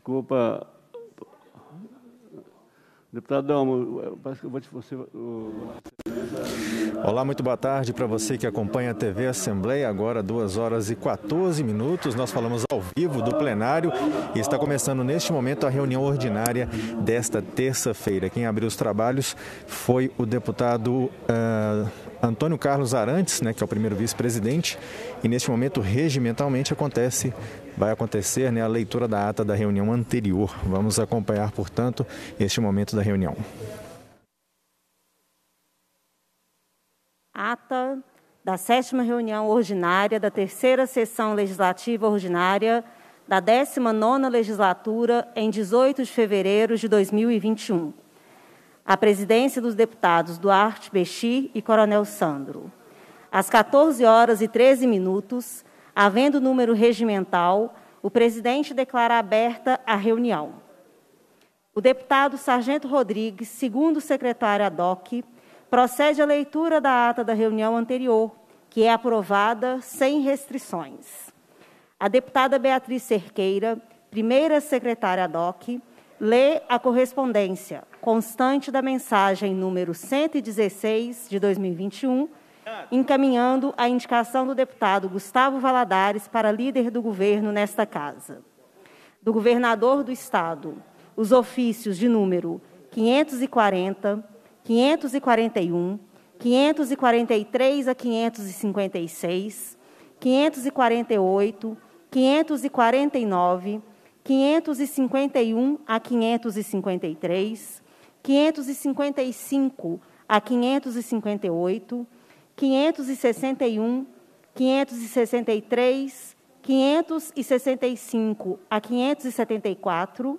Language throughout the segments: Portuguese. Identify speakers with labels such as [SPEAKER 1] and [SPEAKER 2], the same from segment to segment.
[SPEAKER 1] Desculpa. Deputado Dalmo, parece que eu vou te. Você,
[SPEAKER 2] Olá, muito boa tarde para você que acompanha a TV Assembleia. Agora, 2 horas e 14 minutos. Nós falamos ao vivo do plenário e está começando neste momento a reunião ordinária desta terça-feira. Quem abriu os trabalhos foi o deputado uh, Antônio Carlos Arantes, né, que é o primeiro vice-presidente. E neste momento, regimentalmente, acontece, vai acontecer né, a leitura da ata da reunião anterior. Vamos acompanhar, portanto, este momento da reunião.
[SPEAKER 3] Ata da sétima reunião ordinária da terceira sessão legislativa ordinária da 19 legislatura em 18 de fevereiro de 2021. A presidência dos deputados Duarte Bexi e Coronel Sandro. Às 14 horas e 13 minutos, havendo número regimental, o presidente declara aberta a reunião. O deputado Sargento Rodrigues, segundo secretário ad hoc, procede a leitura da ata da reunião anterior, que é aprovada sem restrições. A deputada Beatriz Cerqueira, primeira secretária DOC, lê a correspondência constante da mensagem número 116 de 2021, encaminhando a indicação do deputado Gustavo Valadares para líder do governo nesta casa. Do governador do estado, os ofícios de número 540 541, 543 a 556, 548, 549, 551 a 553, 555 a 558, 561, 563, 565 a 574,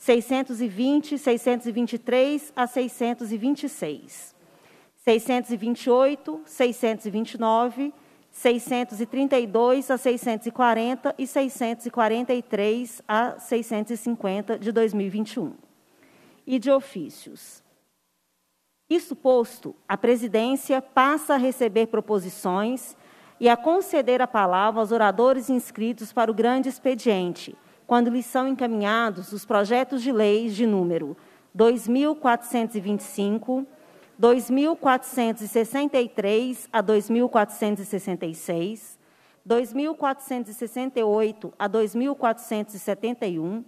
[SPEAKER 3] 620, 623 a 626, 628, 629, 632 a 640 e 643 a 650 de 2021. E de ofícios. Isso posto, a presidência passa a receber proposições e a conceder a palavra aos oradores inscritos para o grande expediente quando lhes são encaminhados os projetos de leis de número 2425, 2463 a 2466, 2468 a 2471,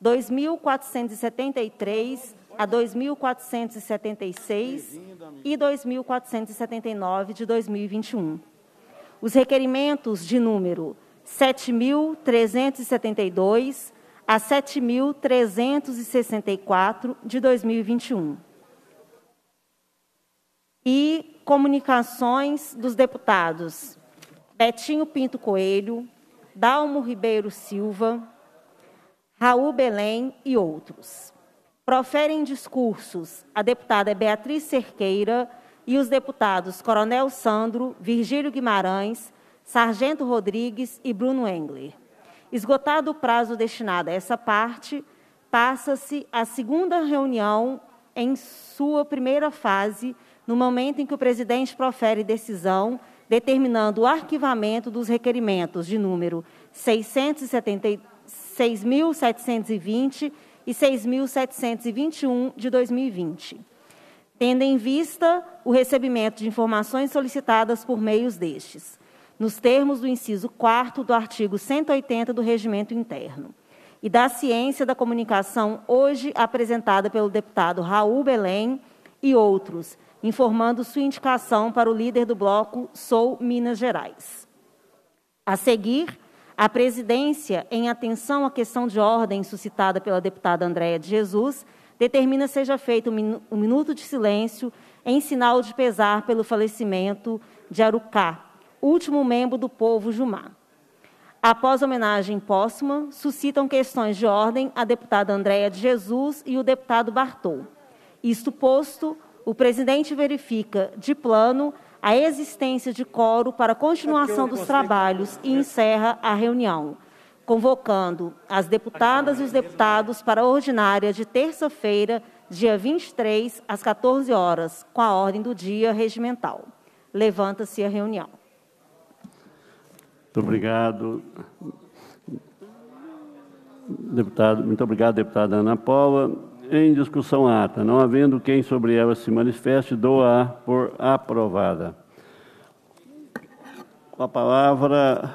[SPEAKER 3] 2473 a 2476 e 2479 de 2021. Os requerimentos de número 7.372 a 7.364 de 2021. E comunicações dos deputados Betinho Pinto Coelho, Dalmo Ribeiro Silva, Raul Belém e outros. Proferem discursos a deputada Beatriz Cerqueira e os deputados Coronel Sandro, Virgílio Guimarães, Sargento Rodrigues e Bruno Engler. Esgotado o prazo destinado a essa parte, passa-se a segunda reunião em sua primeira fase, no momento em que o presidente profere decisão determinando o arquivamento dos requerimentos de número 6.720 e 6.721 de 2020, tendo em vista o recebimento de informações solicitadas por meios destes nos termos do inciso 4 do artigo 180 do Regimento Interno, e da ciência da comunicação hoje apresentada pelo deputado Raul Belém e outros, informando sua indicação para o líder do bloco Sou Minas Gerais. A seguir, a presidência, em atenção à questão de ordem suscitada pela deputada Andréa de Jesus, determina seja feito um minuto de silêncio em sinal de pesar pelo falecimento de Arucá, último membro do povo Jumá. Após a homenagem póstuma, suscitam questões de ordem a deputada Andréa de Jesus e o deputado Bartol. Isto posto, o presidente verifica, de plano, a existência de coro para a continuação é dos trabalhos e encerra a reunião, convocando as deputadas e os deputados para a ordinária de terça-feira, dia 23, às 14 horas, com a ordem do dia regimental. Levanta-se a reunião.
[SPEAKER 1] Muito obrigado, deputado. Muito obrigado, deputada Ana Paula. Em discussão ata, não havendo quem sobre ela se manifeste, dou-a por aprovada. Com a palavra,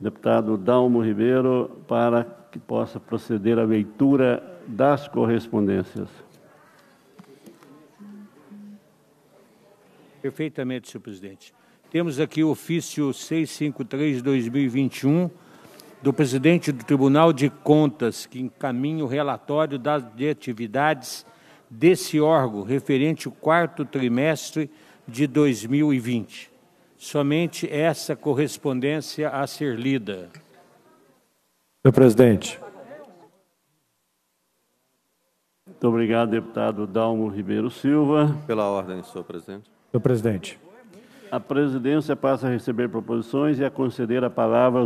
[SPEAKER 1] deputado Dalmo Ribeiro, para que possa proceder à leitura das correspondências.
[SPEAKER 4] Perfeitamente, senhor presidente.
[SPEAKER 1] Temos aqui o ofício 653-2021
[SPEAKER 4] do presidente do Tribunal de Contas, que encaminha o relatório das de atividades desse órgão referente ao quarto trimestre de 2020. Somente essa correspondência a
[SPEAKER 1] ser lida. Senhor presidente. Muito obrigado, deputado Dalmo Ribeiro Silva. Pela ordem, senhor presidente.
[SPEAKER 5] Senhor presidente
[SPEAKER 1] a presidência passa a receber proposições e a conceder a palavra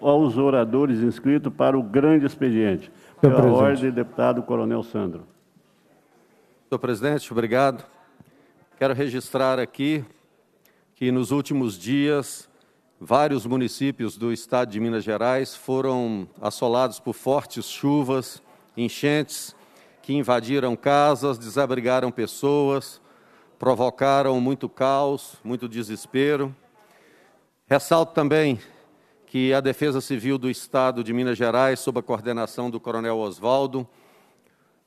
[SPEAKER 1] aos, oradores inscritos para o grande expediente. Pela presidente. ordem,
[SPEAKER 6] deputado Coronel Sandro. Senhor presidente, obrigado. Quero registrar aqui que nos últimos dias vários municípios do estado de Minas Gerais foram assolados por fortes chuvas, enchentes que invadiram casas, desabrigaram pessoas provocaram muito caos, muito desespero. Ressalto também que a Defesa Civil do Estado de Minas Gerais, sob a coordenação do Coronel Oswaldo,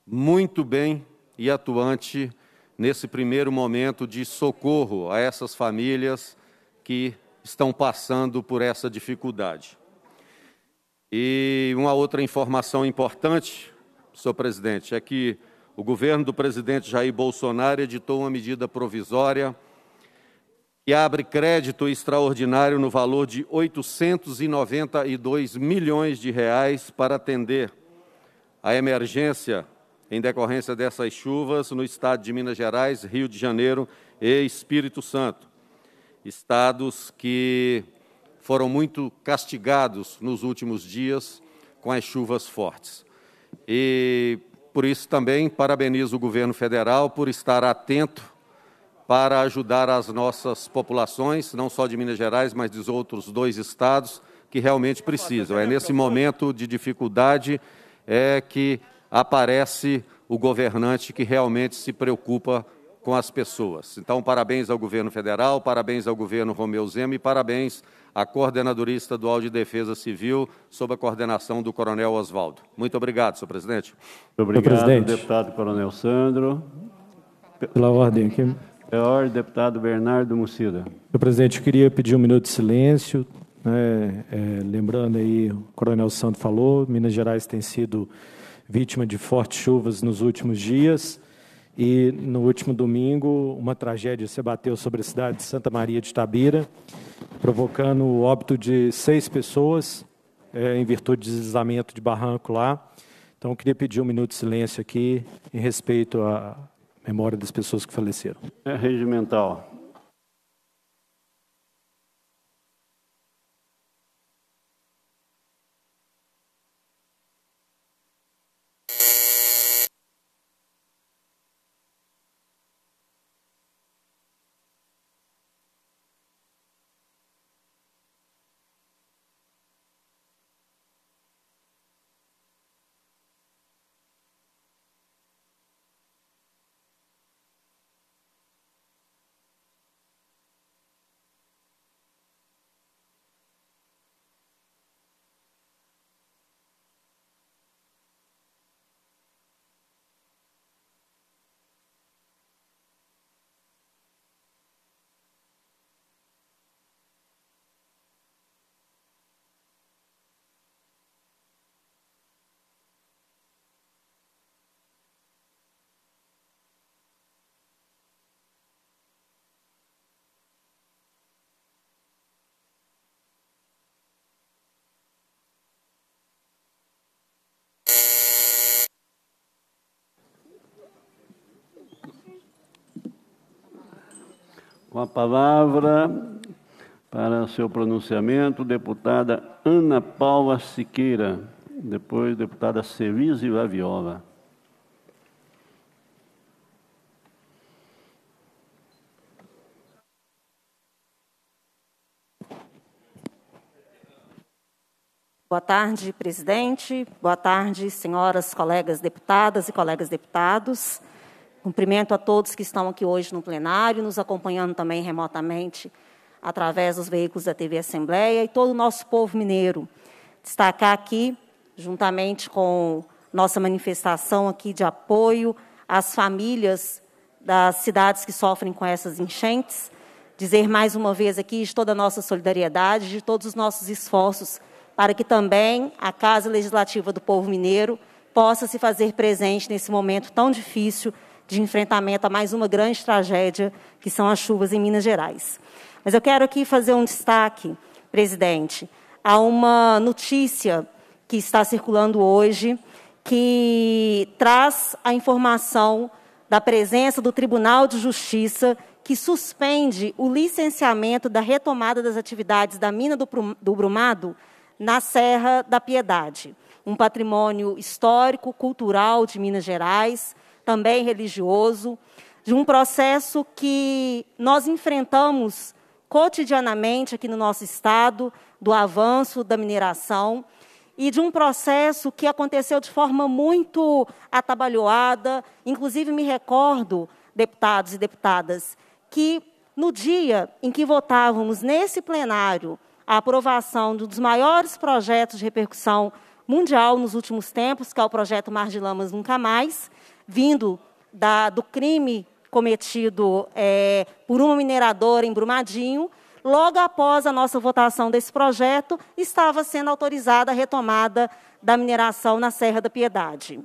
[SPEAKER 6] muito bem e atuante nesse primeiro momento de socorro a essas famílias que estão passando por essa dificuldade. E uma outra informação importante, senhor presidente, é que o governo do presidente Jair Bolsonaro editou uma medida provisória que abre crédito extraordinário no valor de 892 milhões de reais para atender a emergência em decorrência dessas chuvas no estado de Minas Gerais, Rio de Janeiro e Espírito Santo. Estados que foram muito castigados nos últimos dias com as chuvas fortes. E por isso também parabenizo o governo federal por estar atento para ajudar as nossas populações, não só de Minas Gerais, mas dos outros dois estados que realmente precisam. É nesse momento de dificuldade é que aparece o governante que realmente se preocupa com as pessoas. Então, parabéns ao governo federal, parabéns ao governo Romeu Zema e parabéns a Coordenadoria Estadual de Defesa Civil, sob a coordenação do Coronel Oswaldo. Muito obrigado, senhor presidente.
[SPEAKER 1] Muito obrigado, presidente.
[SPEAKER 6] deputado Coronel
[SPEAKER 1] Sandro. Pela ordem aqui. É ordem, deputado Bernardo Mucida.
[SPEAKER 2] Senhor presidente, eu queria pedir um minuto de silêncio.
[SPEAKER 1] Né? É, lembrando aí, o Coronel Sandro falou, Minas Gerais tem sido vítima
[SPEAKER 2] de fortes chuvas nos últimos dias. E no último domingo, uma tragédia se abateu sobre a cidade de Santa Maria de Tabira, provocando o óbito de seis pessoas é, em virtude de deslizamento de barranco lá. Então, eu queria pedir um minuto de silêncio aqui em respeito à memória das pessoas que faleceram.
[SPEAKER 1] É regimental. Com a palavra para seu pronunciamento, deputada Ana Paula Siqueira, depois deputada Cerise Laviola.
[SPEAKER 3] Boa tarde, presidente. Boa tarde, senhoras, colegas deputadas e colegas deputados. Cumprimento a todos que estão aqui hoje no plenário, nos acompanhando também remotamente através dos veículos da TV Assembleia e todo o nosso povo mineiro. Destacar aqui, juntamente com nossa manifestação aqui de apoio às famílias das cidades que sofrem com essas enchentes, dizer mais uma vez aqui de toda a nossa solidariedade, de todos os nossos esforços para que também a Casa Legislativa do Povo Mineiro possa se fazer presente nesse momento tão difícil de enfrentamento a mais uma grande tragédia, que são as chuvas em Minas Gerais. Mas eu quero aqui fazer um destaque, presidente, a uma notícia que está circulando hoje, que traz a informação da presença do Tribunal de Justiça que suspende o licenciamento da retomada das atividades da mina do Brumado na Serra da Piedade, um patrimônio histórico, cultural de Minas Gerais, também religioso, de um processo que nós enfrentamos cotidianamente aqui no nosso estado, do avanço da mineração e de um processo que aconteceu de forma muito atabalhoada. Inclusive, me recordo, deputados e deputadas, que no dia em que votávamos nesse plenário a aprovação de um dos maiores projetos de repercussão mundial nos últimos tempos, que é o projeto Mar de Lamas Nunca Mais, vindo da, do crime cometido é, por uma mineradora em Brumadinho, logo após a nossa votação desse projeto, estava sendo autorizada a retomada da mineração na Serra da Piedade.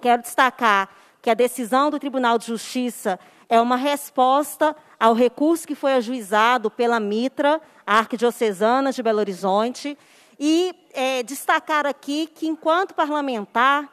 [SPEAKER 3] Quero destacar que a decisão do Tribunal de Justiça é uma resposta ao recurso que foi ajuizado pela Mitra, a Arquidiocesana de Belo Horizonte, e é, destacar aqui que, enquanto parlamentar,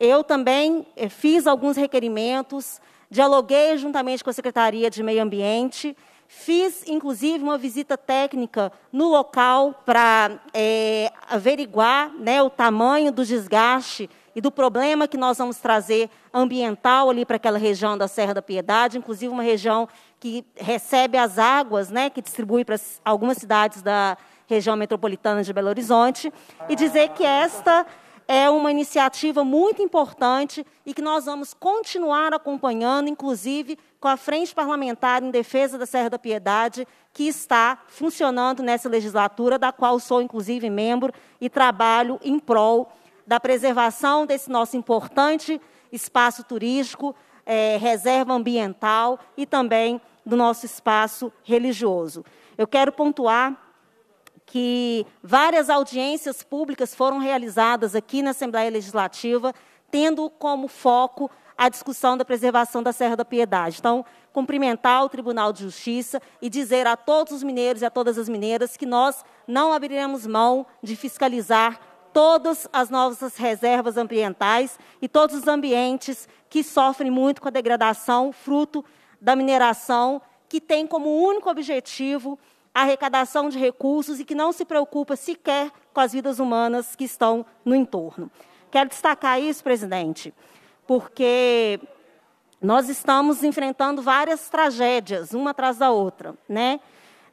[SPEAKER 3] eu também eh, fiz alguns requerimentos, dialoguei juntamente com a Secretaria de Meio Ambiente, fiz inclusive uma visita técnica no local para é, eh, averiguar né, o tamanho do desgaste e do problema que nós vamos trazer ambiental ali para aquela região da Serra da Piedade, inclusive uma região que recebe as águas, né, que distribui para algumas cidades da região metropolitana de Belo Horizonte, e dizer que esta é uma iniciativa muito importante e que nós vamos continuar acompanhando, inclusive com a Frente Parlamentar em Defesa da Serra da Piedade, que está funcionando nessa legislatura, da qual sou, inclusive, membro e trabalho em prol da preservação desse nosso importante espaço turístico, é, reserva ambiental e também do nosso espaço religioso. Eu quero pontuar que várias audiências públicas foram realizadas aqui na Assembleia Legislativa, tendo como foco a discussão da preservação da Serra da Piedade. Então, cumprimentar o Tribunal de Justiça e dizer a todos os mineiros e a todas as mineiras que nós não abriremos mão de fiscalizar todas as nossas reservas ambientais e todos os ambientes que sofrem muito com a degradação fruto da mineração, que tem como único objetivo arrecadação de recursos e que não se preocupa sequer com as vidas humanas que estão no entorno. Quero destacar isso, presidente, porque nós estamos enfrentando várias tragédias, uma atrás da outra. Né?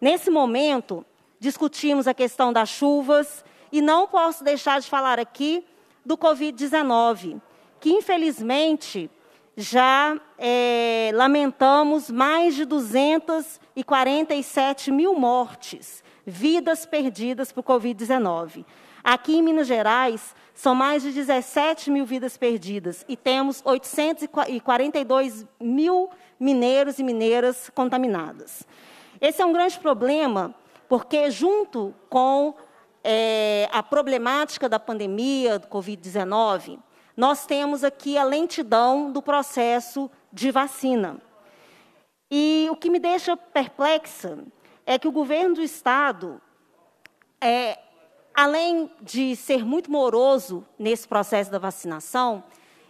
[SPEAKER 3] Nesse momento, discutimos a questão das chuvas e não posso deixar de falar aqui do Covid-19, que infelizmente já é, lamentamos mais de 247 mil mortes, vidas perdidas por Covid-19. Aqui em Minas Gerais, são mais de 17 mil vidas perdidas e temos 842 mil mineiros e mineiras contaminadas. Esse é um grande problema, porque, junto com é, a problemática da pandemia do Covid-19, nós temos aqui a lentidão do processo de vacina. E o que me deixa perplexa é que o governo do Estado, é, além de ser muito moroso nesse processo da vacinação,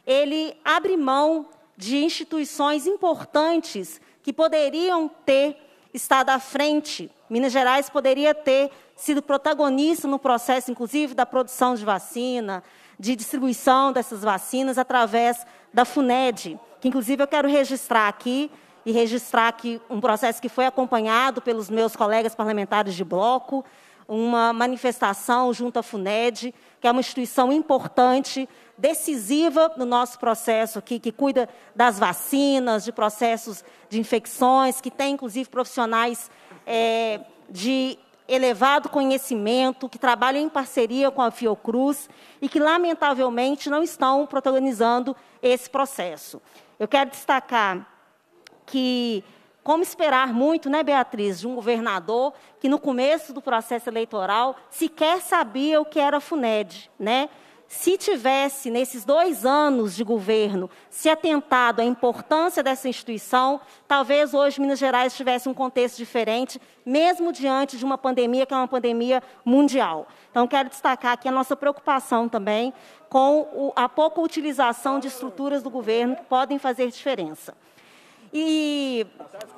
[SPEAKER 3] ele abre mão de instituições importantes que poderiam ter estado à frente. Minas Gerais poderia ter sido protagonista no processo, inclusive, da produção de vacina, de distribuição dessas vacinas através da FUNED, que inclusive eu quero registrar aqui e registrar que um processo que foi acompanhado pelos meus colegas parlamentares de bloco, uma manifestação junto à FUNED, que é uma instituição importante, decisiva no nosso processo aqui, que cuida das vacinas, de processos de infecções, que tem inclusive profissionais é, de elevado conhecimento, que trabalham em parceria com a Fiocruz e que, lamentavelmente, não estão protagonizando esse processo. Eu quero destacar que, como esperar muito, né, Beatriz, de um governador que, no começo do processo eleitoral, sequer sabia o que era a FUNED, né? se tivesse, nesses dois anos de governo, se atentado à importância dessa instituição, talvez hoje Minas Gerais tivesse um contexto diferente, mesmo diante de uma pandemia que é uma pandemia mundial. Então, quero destacar aqui a nossa preocupação também com a pouca utilização de estruturas do governo que podem fazer diferença. E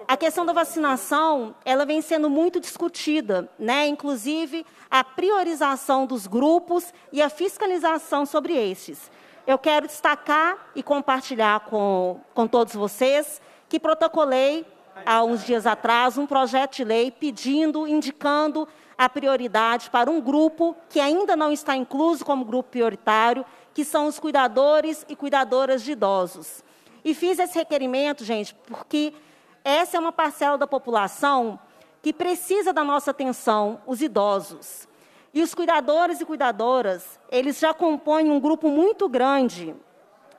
[SPEAKER 3] a questão da vacinação, ela vem sendo muito discutida, né? Inclusive a priorização dos grupos e a fiscalização sobre estes. Eu quero destacar e compartilhar com, com todos vocês que protocolei há uns dias atrás um projeto de lei pedindo, indicando a prioridade para um grupo que ainda não está incluso como grupo prioritário, que são os cuidadores e cuidadoras de idosos. E fiz esse requerimento, gente, porque essa é uma parcela da população que precisa da nossa atenção, os idosos. E os cuidadores e cuidadoras, eles já compõem um grupo muito grande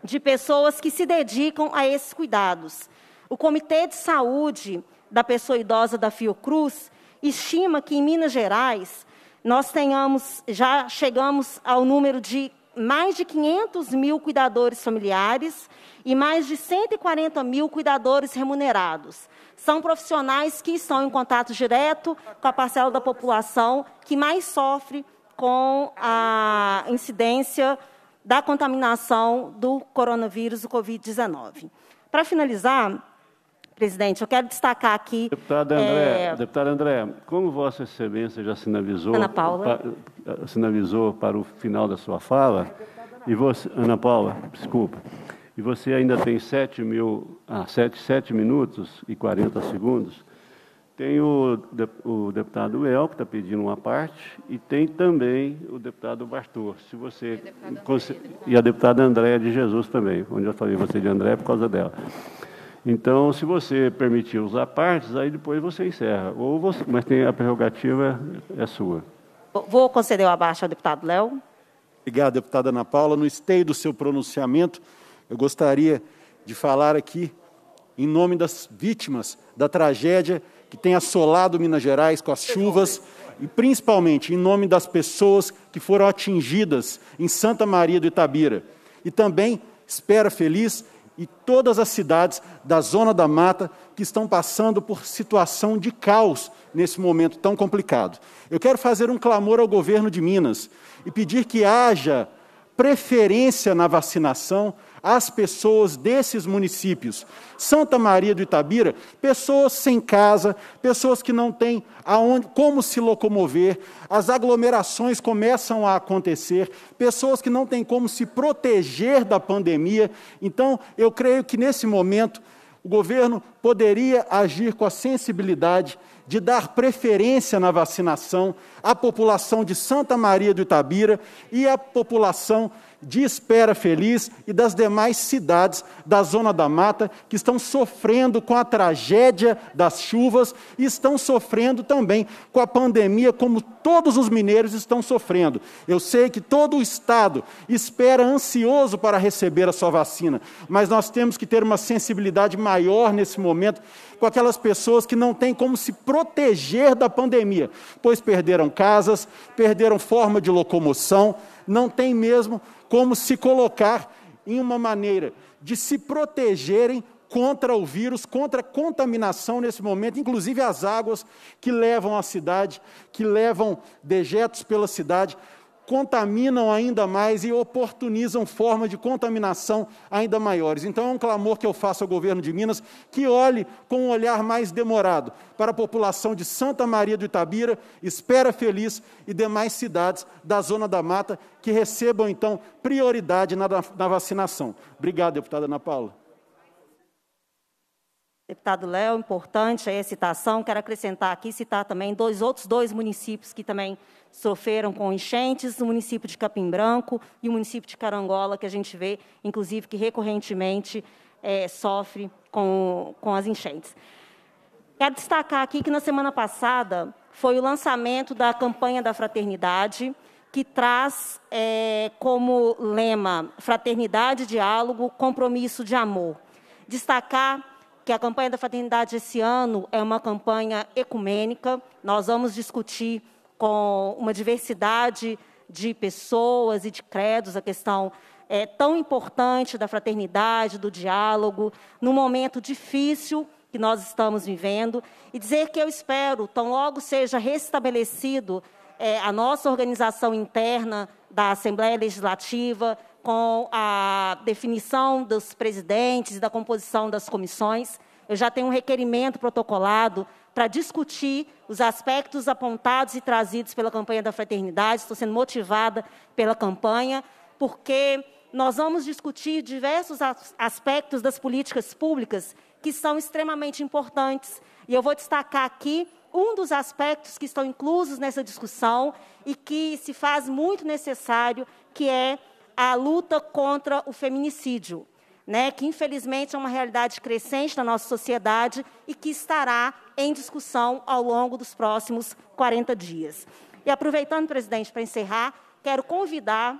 [SPEAKER 3] de pessoas que se dedicam a esses cuidados. O Comitê de Saúde da Pessoa Idosa da Fiocruz estima que em Minas Gerais nós tenhamos, já chegamos ao número de mais de 500 mil cuidadores familiares e mais de 140 mil cuidadores remunerados. São profissionais que estão em contato direto com a parcela da população que mais sofre com a incidência da contaminação do coronavírus, do Covid-19. Para finalizar, presidente, eu quero destacar aqui. Deputada André, é...
[SPEAKER 1] deputada André como Vossa Excelência já sinalizou, Ana Paula. sinalizou para o final da sua fala, e você, Ana Paula, desculpa e você ainda tem 7, mil, ah, 7, 7 minutos e 40 segundos, tem o, de, o deputado El, que está pedindo uma parte, e tem também o deputado Bastor, se você... E a deputada Andréa de Jesus também, onde eu falei você de André por causa dela. Então, se você permitir usar partes, aí depois você encerra. Ou você, mas tem a prerrogativa é sua.
[SPEAKER 3] Vou conceder o abaixo ao deputado Léo.
[SPEAKER 7] Obrigado, deputada Ana Paula. No esteio do seu pronunciamento, eu gostaria de falar aqui em nome das vítimas da tragédia que tem assolado Minas Gerais com as chuvas e principalmente em nome das pessoas que foram atingidas em Santa Maria do Itabira. E também Espera Feliz e todas as cidades da Zona da Mata que estão passando por situação de caos nesse momento tão complicado. Eu quero fazer um clamor ao governo de Minas e pedir que haja preferência na vacinação as pessoas desses municípios. Santa Maria do Itabira, pessoas sem casa, pessoas que não têm aonde, como se locomover, as aglomerações começam a acontecer, pessoas que não têm como se proteger da pandemia. Então, eu creio que nesse momento o governo poderia agir com a sensibilidade de dar preferência na vacinação à população de Santa Maria do Itabira e à população de Espera Feliz e das demais cidades da Zona da Mata que estão sofrendo com a tragédia das chuvas e estão sofrendo também com a pandemia, como todos os mineiros estão sofrendo. Eu sei que todo o Estado espera ansioso para receber a sua vacina, mas nós temos que ter uma sensibilidade maior nesse momento com aquelas pessoas que não têm como se proteger da pandemia, pois perderam casas, perderam forma de locomoção, não tem mesmo como se colocar em uma maneira de se protegerem contra o vírus, contra a contaminação nesse momento, inclusive as águas que levam a cidade, que levam dejetos pela cidade, contaminam ainda mais e oportunizam formas de contaminação ainda maiores. Então é um clamor que eu faço ao governo de Minas que olhe com um olhar mais demorado para a população de Santa Maria do Itabira, Espera Feliz e demais cidades da Zona da Mata que recebam então prioridade na, na vacinação. Obrigado, deputada Ana Paula.
[SPEAKER 3] Deputado Léo, importante a citação. Quero acrescentar aqui, citar também dois outros dois municípios que também sofreram com enchentes, o município de Capim Branco e o município de Carangola, que a gente vê, inclusive, que recorrentemente é, sofre com, com as enchentes. Quero destacar aqui que na semana passada foi o lançamento da campanha da fraternidade, que traz é, como lema fraternidade, diálogo, compromisso de amor. Destacar que a campanha da fraternidade esse ano é uma campanha ecumênica, nós vamos discutir com uma diversidade de pessoas e de credos, a questão é, tão importante da fraternidade, do diálogo, no momento difícil que nós estamos vivendo, e dizer que eu espero, tão logo seja restabelecido é, a nossa organização interna da Assembleia Legislativa, com a definição dos presidentes e da composição das comissões. Eu já tenho um requerimento protocolado para discutir os aspectos apontados e trazidos pela campanha da fraternidade. Estou sendo motivada pela campanha, porque nós vamos discutir diversos aspectos das políticas públicas que são extremamente importantes. E eu vou destacar aqui um dos aspectos que estão inclusos nessa discussão e que se faz muito necessário, que é a luta contra o feminicídio né, que infelizmente é uma realidade crescente na nossa sociedade e que estará em discussão ao longo dos próximos 40 dias. E aproveitando, presidente, para encerrar, quero convidar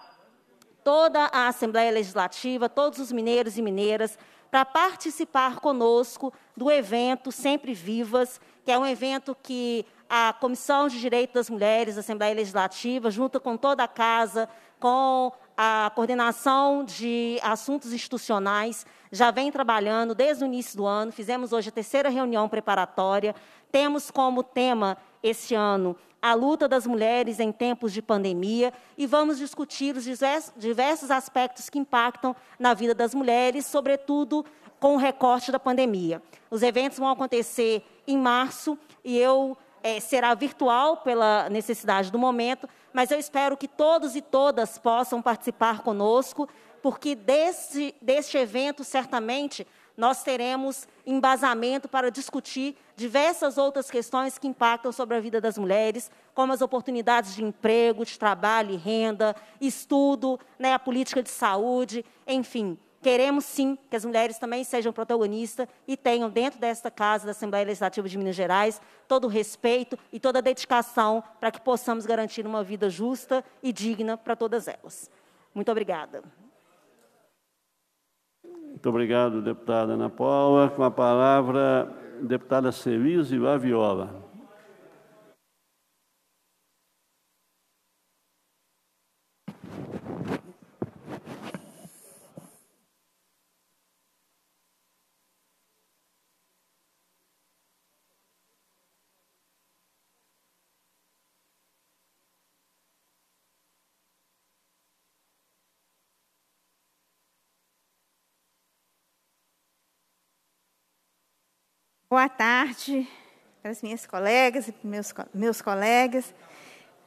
[SPEAKER 3] toda a Assembleia Legislativa, todos os mineiros e mineiras, para participar conosco do evento Sempre Vivas, que é um evento que a Comissão de Direito das Mulheres da Assembleia Legislativa, junto com toda a Casa, com a coordenação de assuntos institucionais já vem trabalhando desde o início do ano. Fizemos hoje a terceira reunião preparatória. Temos como tema este ano a luta das mulheres em tempos de pandemia e vamos discutir os diversos aspectos que impactam na vida das mulheres, sobretudo com o recorte da pandemia. Os eventos vão acontecer em março e eu é, será virtual pela necessidade do momento, mas eu espero que todos e todas possam participar conosco, porque deste, deste evento, certamente, nós teremos embasamento para discutir diversas outras questões que impactam sobre a vida das mulheres, como as oportunidades de emprego, de trabalho e renda, estudo, né, a política de saúde, enfim. Queremos sim que as mulheres também sejam protagonistas e tenham dentro desta casa da Assembleia Legislativa de Minas Gerais todo o respeito e toda a dedicação para que possamos garantir uma vida justa e digna para todas elas. Muito obrigada.
[SPEAKER 1] Muito obrigado, deputada Ana Paula. Com a palavra, deputada Celise Vaviola.
[SPEAKER 8] Boa tarde para as minhas colegas e meus, meus colegas.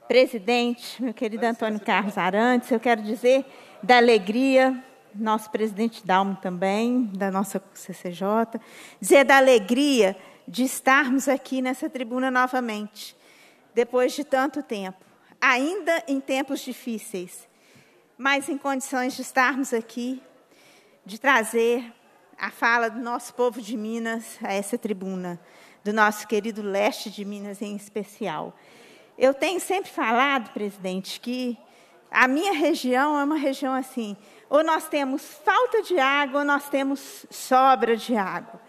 [SPEAKER 8] Presidente, meu querido Antônio Carlos Arantes, eu quero dizer da alegria, nosso presidente Dalmo também, da nossa CCJ, dizer da alegria de estarmos aqui nessa tribuna novamente, depois de tanto tempo, ainda em tempos difíceis, mas em condições de estarmos aqui, de trazer a fala do nosso povo de Minas a essa tribuna, do nosso querido leste de Minas em especial. Eu tenho sempre falado, presidente, que a minha região é uma região assim: ou nós temos falta de água, ou nós temos sobra de água.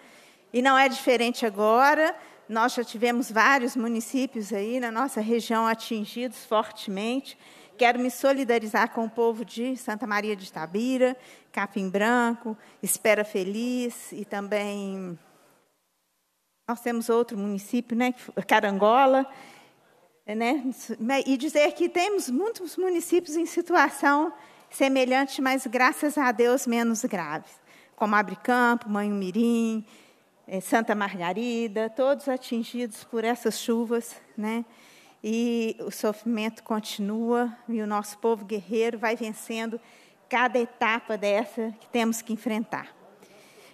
[SPEAKER 8] E não é diferente agora. Nós já tivemos vários municípios aí na nossa região atingidos fortemente. Quero me solidarizar com o povo de Santa Maria de Tabira, Capim Branco, Espera Feliz e também nós temos outro município, né, é Carangola, né, e dizer que temos muitos municípios em situação semelhante, mas graças a Deus menos graves, como Abre Campo, Manho Mirim, eh, Santa Margarida, todos atingidos por essas chuvas, né? E o sofrimento continua e o nosso povo guerreiro vai vencendo cada etapa dessa que temos que enfrentar.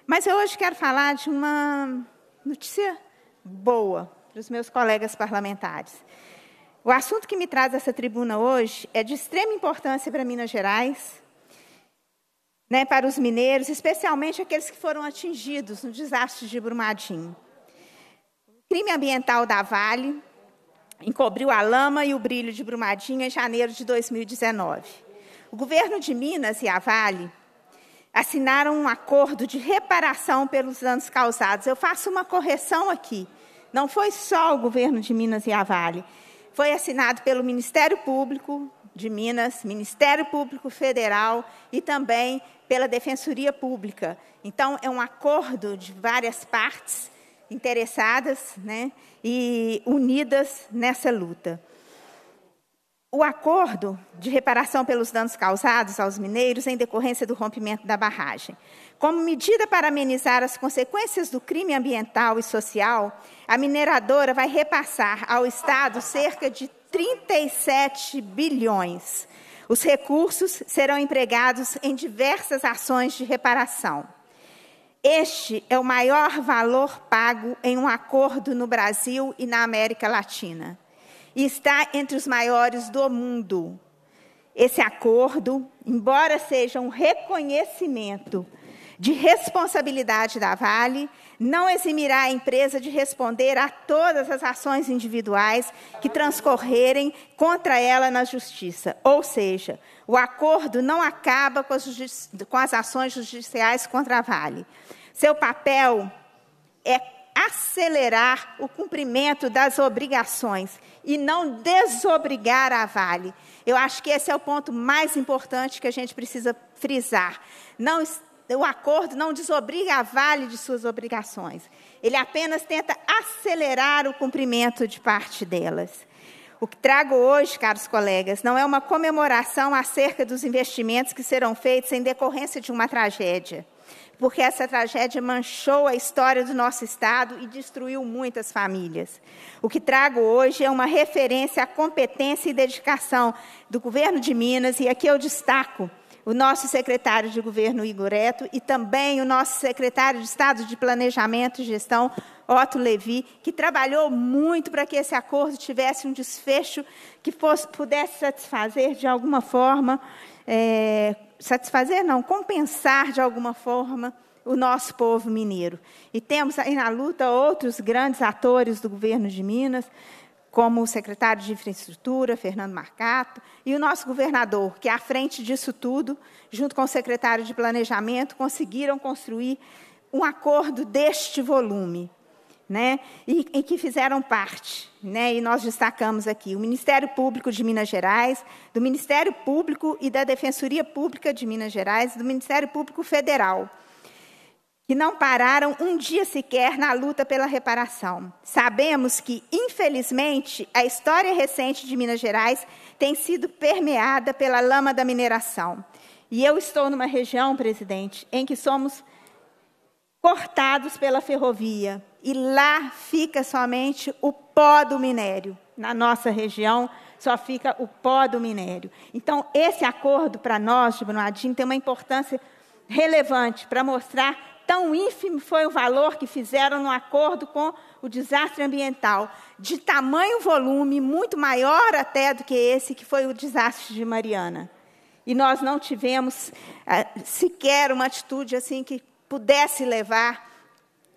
[SPEAKER 8] Mas eu hoje quero falar de uma notícia boa para os meus colegas parlamentares. O assunto que me traz essa tribuna hoje é de extrema importância para Minas Gerais, né, para os mineiros, especialmente aqueles que foram atingidos no desastre de Brumadinho. O crime ambiental da Vale encobriu a lama e o brilho de Brumadinho em janeiro de 2019. O governo de Minas e a Vale assinaram um acordo de reparação pelos danos causados. Eu faço uma correção aqui. Não foi só o governo de Minas e a Vale. Foi assinado pelo Ministério Público de Minas, Ministério Público Federal e também pela Defensoria Pública. Então, é um acordo de várias partes interessadas né, e unidas nessa luta o acordo de reparação pelos danos causados aos mineiros em decorrência do rompimento da barragem. Como medida para amenizar as consequências do crime ambiental e social, a mineradora vai repassar ao Estado cerca de 37 bilhões. Os recursos serão empregados em diversas ações de reparação. Este é o maior valor pago em um acordo no Brasil e na América Latina e está entre os maiores do mundo. Esse acordo, embora seja um reconhecimento de responsabilidade da Vale, não eximirá a empresa de responder a todas as ações individuais que transcorrerem contra ela na justiça. Ou seja, o acordo não acaba com as, com as ações judiciais contra a Vale. Seu papel é acelerar o cumprimento das obrigações e não desobrigar a Vale. Eu acho que esse é o ponto mais importante que a gente precisa frisar. Não, o acordo não desobriga a Vale de suas obrigações. Ele apenas tenta acelerar o cumprimento de parte delas. O que trago hoje, caros colegas, não é uma comemoração acerca dos investimentos que serão feitos em decorrência de uma tragédia porque essa tragédia manchou a história do nosso Estado e destruiu muitas famílias. O que trago hoje é uma referência à competência e dedicação do governo de Minas, e aqui eu destaco o nosso secretário de governo, Igor Eto, e também o nosso secretário de Estado de Planejamento e Gestão, Otto Levi, que trabalhou muito para que esse acordo tivesse um desfecho que fosse, pudesse satisfazer, de alguma forma, é, satisfazer, não, compensar de alguma forma o nosso povo mineiro. E temos aí na luta outros grandes atores do governo de Minas, como o secretário de Infraestrutura, Fernando Marcato, e o nosso governador, que à frente disso tudo, junto com o secretário de Planejamento, conseguiram construir um acordo deste volume né, e, e, que fizeram parte, né, e nós destacamos aqui o Ministério Público de Minas Gerais, do Ministério Público e da Defensoria Pública de Minas Gerais, do Ministério Público Federal, que não pararam um dia sequer na luta pela reparação. Sabemos que, infelizmente, a história recente de Minas Gerais tem sido permeada pela lama da mineração. E eu estou numa região, presidente, em que somos cortados pela ferrovia. E lá fica somente o pó do minério. Na nossa região, só fica o pó do minério. Então, esse acordo para nós de Brumadinho tem uma importância relevante para mostrar tão ínfimo foi o valor que fizeram no acordo com o desastre ambiental, de tamanho volume muito maior até do que esse que foi o desastre de Mariana. E nós não tivemos ah, sequer uma atitude assim que pudesse levar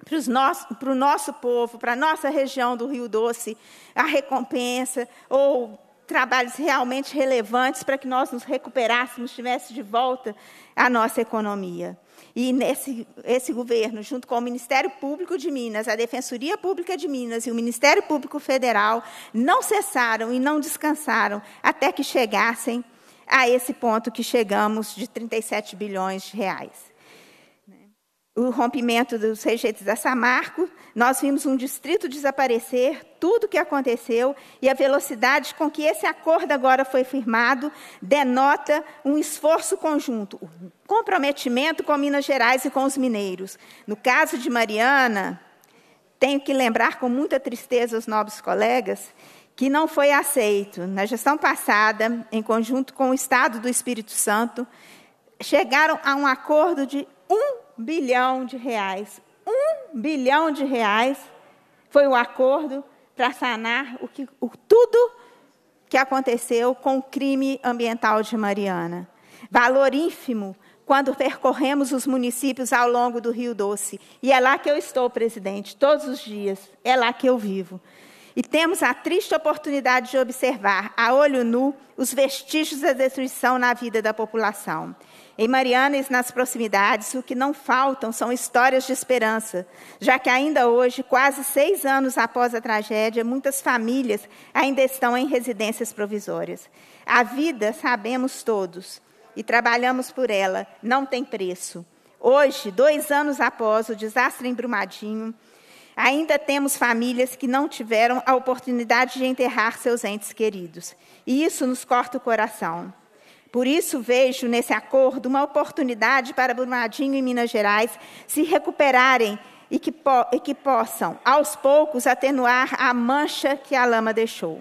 [SPEAKER 8] para, nosso, para o nosso povo, para a nossa região do Rio Doce, a recompensa ou trabalhos realmente relevantes para que nós nos recuperássemos, tivesse de volta a nossa economia. E nesse esse governo, junto com o Ministério Público de Minas, a Defensoria Pública de Minas e o Ministério Público Federal, não cessaram e não descansaram até que chegassem a esse ponto que chegamos de 37 bilhões de reais o rompimento dos rejeitos da Samarco, nós vimos um distrito desaparecer, tudo o que aconteceu e a velocidade com que esse acordo agora foi firmado denota um esforço conjunto, um comprometimento com Minas Gerais e com os mineiros. No caso de Mariana, tenho que lembrar com muita tristeza os nobres colegas que não foi aceito. Na gestão passada, em conjunto com o Estado do Espírito Santo, chegaram a um acordo de um bilhão de reais. Um bilhão de reais foi o acordo para sanar o que, o, tudo que aconteceu com o crime ambiental de Mariana. Valor ínfimo quando percorremos os municípios ao longo do Rio Doce. E é lá que eu estou, presidente, todos os dias. É lá que eu vivo. E temos a triste oportunidade de observar, a olho nu, os vestígios da destruição na vida da população. Em Mariana e nas proximidades, o que não faltam são histórias de esperança, já que ainda hoje, quase seis anos após a tragédia, muitas famílias ainda estão em residências provisórias. A vida, sabemos todos, e trabalhamos por ela, não tem preço. Hoje, dois anos após o desastre em Brumadinho, Ainda temos famílias que não tiveram a oportunidade de enterrar seus entes queridos. E isso nos corta o coração. Por isso vejo nesse acordo uma oportunidade para Brumadinho e Minas Gerais se recuperarem e que, po e que possam, aos poucos, atenuar a mancha que a lama deixou.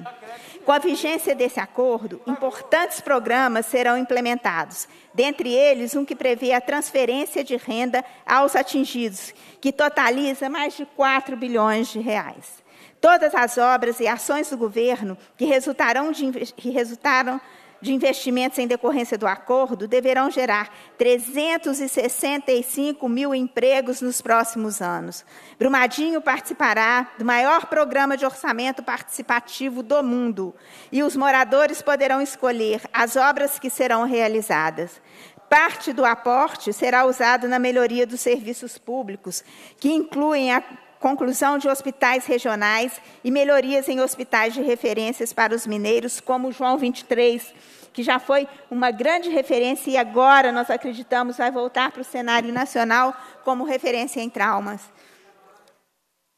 [SPEAKER 8] Com a vigência desse acordo, importantes programas serão implementados, dentre eles um que prevê a transferência de renda aos atingidos, que totaliza mais de 4 bilhões de reais. Todas as obras e ações do governo que resultarão de, que resultaram de investimentos em decorrência do acordo deverão gerar 365 mil empregos nos próximos anos. Brumadinho participará do maior programa de orçamento participativo do mundo e os moradores poderão escolher as obras que serão realizadas. Parte do aporte será usado na melhoria dos serviços públicos, que incluem a conclusão de hospitais regionais e melhorias em hospitais de referências para os mineiros, como o João 23, que já foi uma grande referência e agora nós acreditamos vai voltar para o cenário nacional como referência em traumas.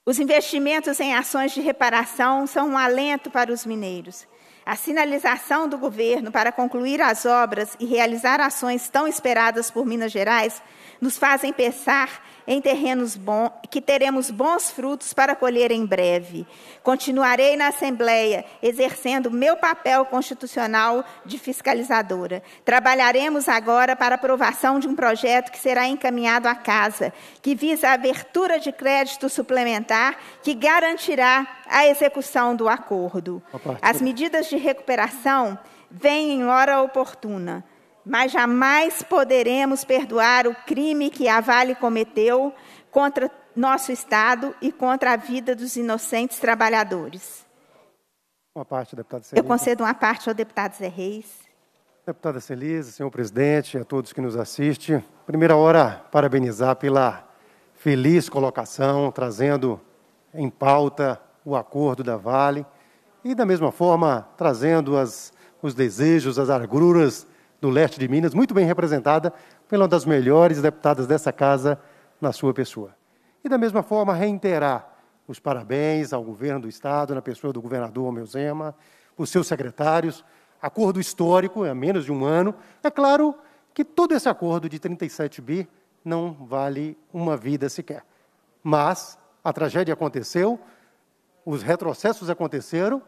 [SPEAKER 8] Os investimentos em ações de reparação são um alento para os mineiros. A sinalização do governo para concluir as obras e realizar ações tão esperadas por Minas Gerais nos fazem pensar em terrenos bons, que teremos bons frutos para colher em breve. Continuarei na Assembleia, exercendo meu papel constitucional de fiscalizadora. Trabalharemos agora para aprovação de um projeto que será encaminhado à Casa, que visa a abertura de crédito suplementar que garantirá a execução do acordo. As medidas de recuperação vêm em hora oportuna mas jamais poderemos perdoar o crime que a Vale cometeu contra nosso Estado e contra a vida dos inocentes trabalhadores.
[SPEAKER 9] Uma parte, deputada Celise. Eu concedo
[SPEAKER 8] uma parte ao deputado Zé Reis.
[SPEAKER 9] Deputada Celise, senhor presidente, a todos que nos assistem. Primeira hora, parabenizar pela feliz colocação, trazendo em pauta o acordo da Vale e, da mesma forma, trazendo as, os desejos, as agruras do leste de Minas, muito bem representada pela uma das melhores deputadas dessa casa, na sua pessoa. E da mesma forma, reiterar os parabéns ao governo do Estado, na pessoa do governador Romeu Zema, os seus secretários, acordo histórico, é menos de um ano. É claro que todo esse acordo de 37 bi não vale uma vida sequer. Mas a tragédia aconteceu, os retrocessos aconteceram,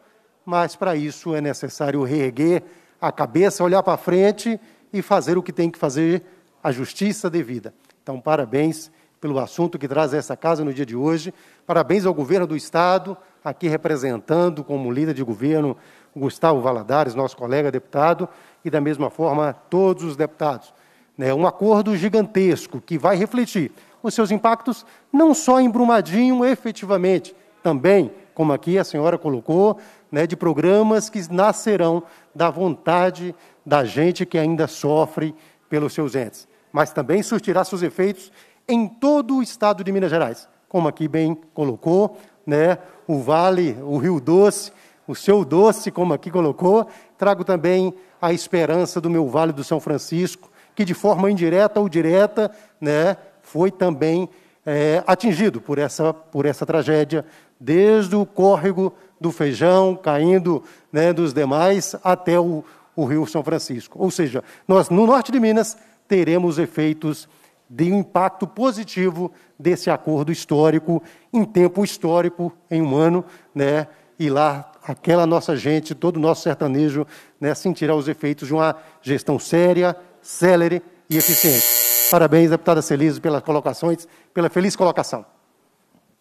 [SPEAKER 9] mas para isso é necessário reerguer a cabeça, olhar para frente e fazer o que tem que fazer, a justiça devida. Então, parabéns pelo assunto que traz essa casa no dia de hoje. Parabéns ao governo do Estado, aqui representando como líder de governo Gustavo Valadares, nosso colega deputado, e da mesma forma todos os deputados. Né, um acordo gigantesco que vai refletir os seus impactos não só em Brumadinho efetivamente, também, como aqui a senhora colocou, né, de programas que nascerão da vontade da gente que ainda sofre pelos seus entes, mas também surtirá seus efeitos em todo o estado de Minas Gerais, como aqui bem colocou, né? O Vale, o Rio Doce, o seu doce, como aqui colocou, trago também a esperança do meu Vale do São Francisco, que de forma indireta ou direta, né, foi também é, atingido por essa, por essa tragédia, desde o córrego do Feijão, caindo né, dos demais até o, o Rio São Francisco. Ou seja, nós no norte de Minas teremos efeitos de impacto positivo desse acordo histórico em tempo histórico, em um ano, né? E lá aquela nossa gente, todo o nosso sertanejo, né, sentirá os efeitos de uma gestão séria, célere e eficiente. Parabéns, deputada Celise, pelas
[SPEAKER 8] colocações, pela feliz colocação.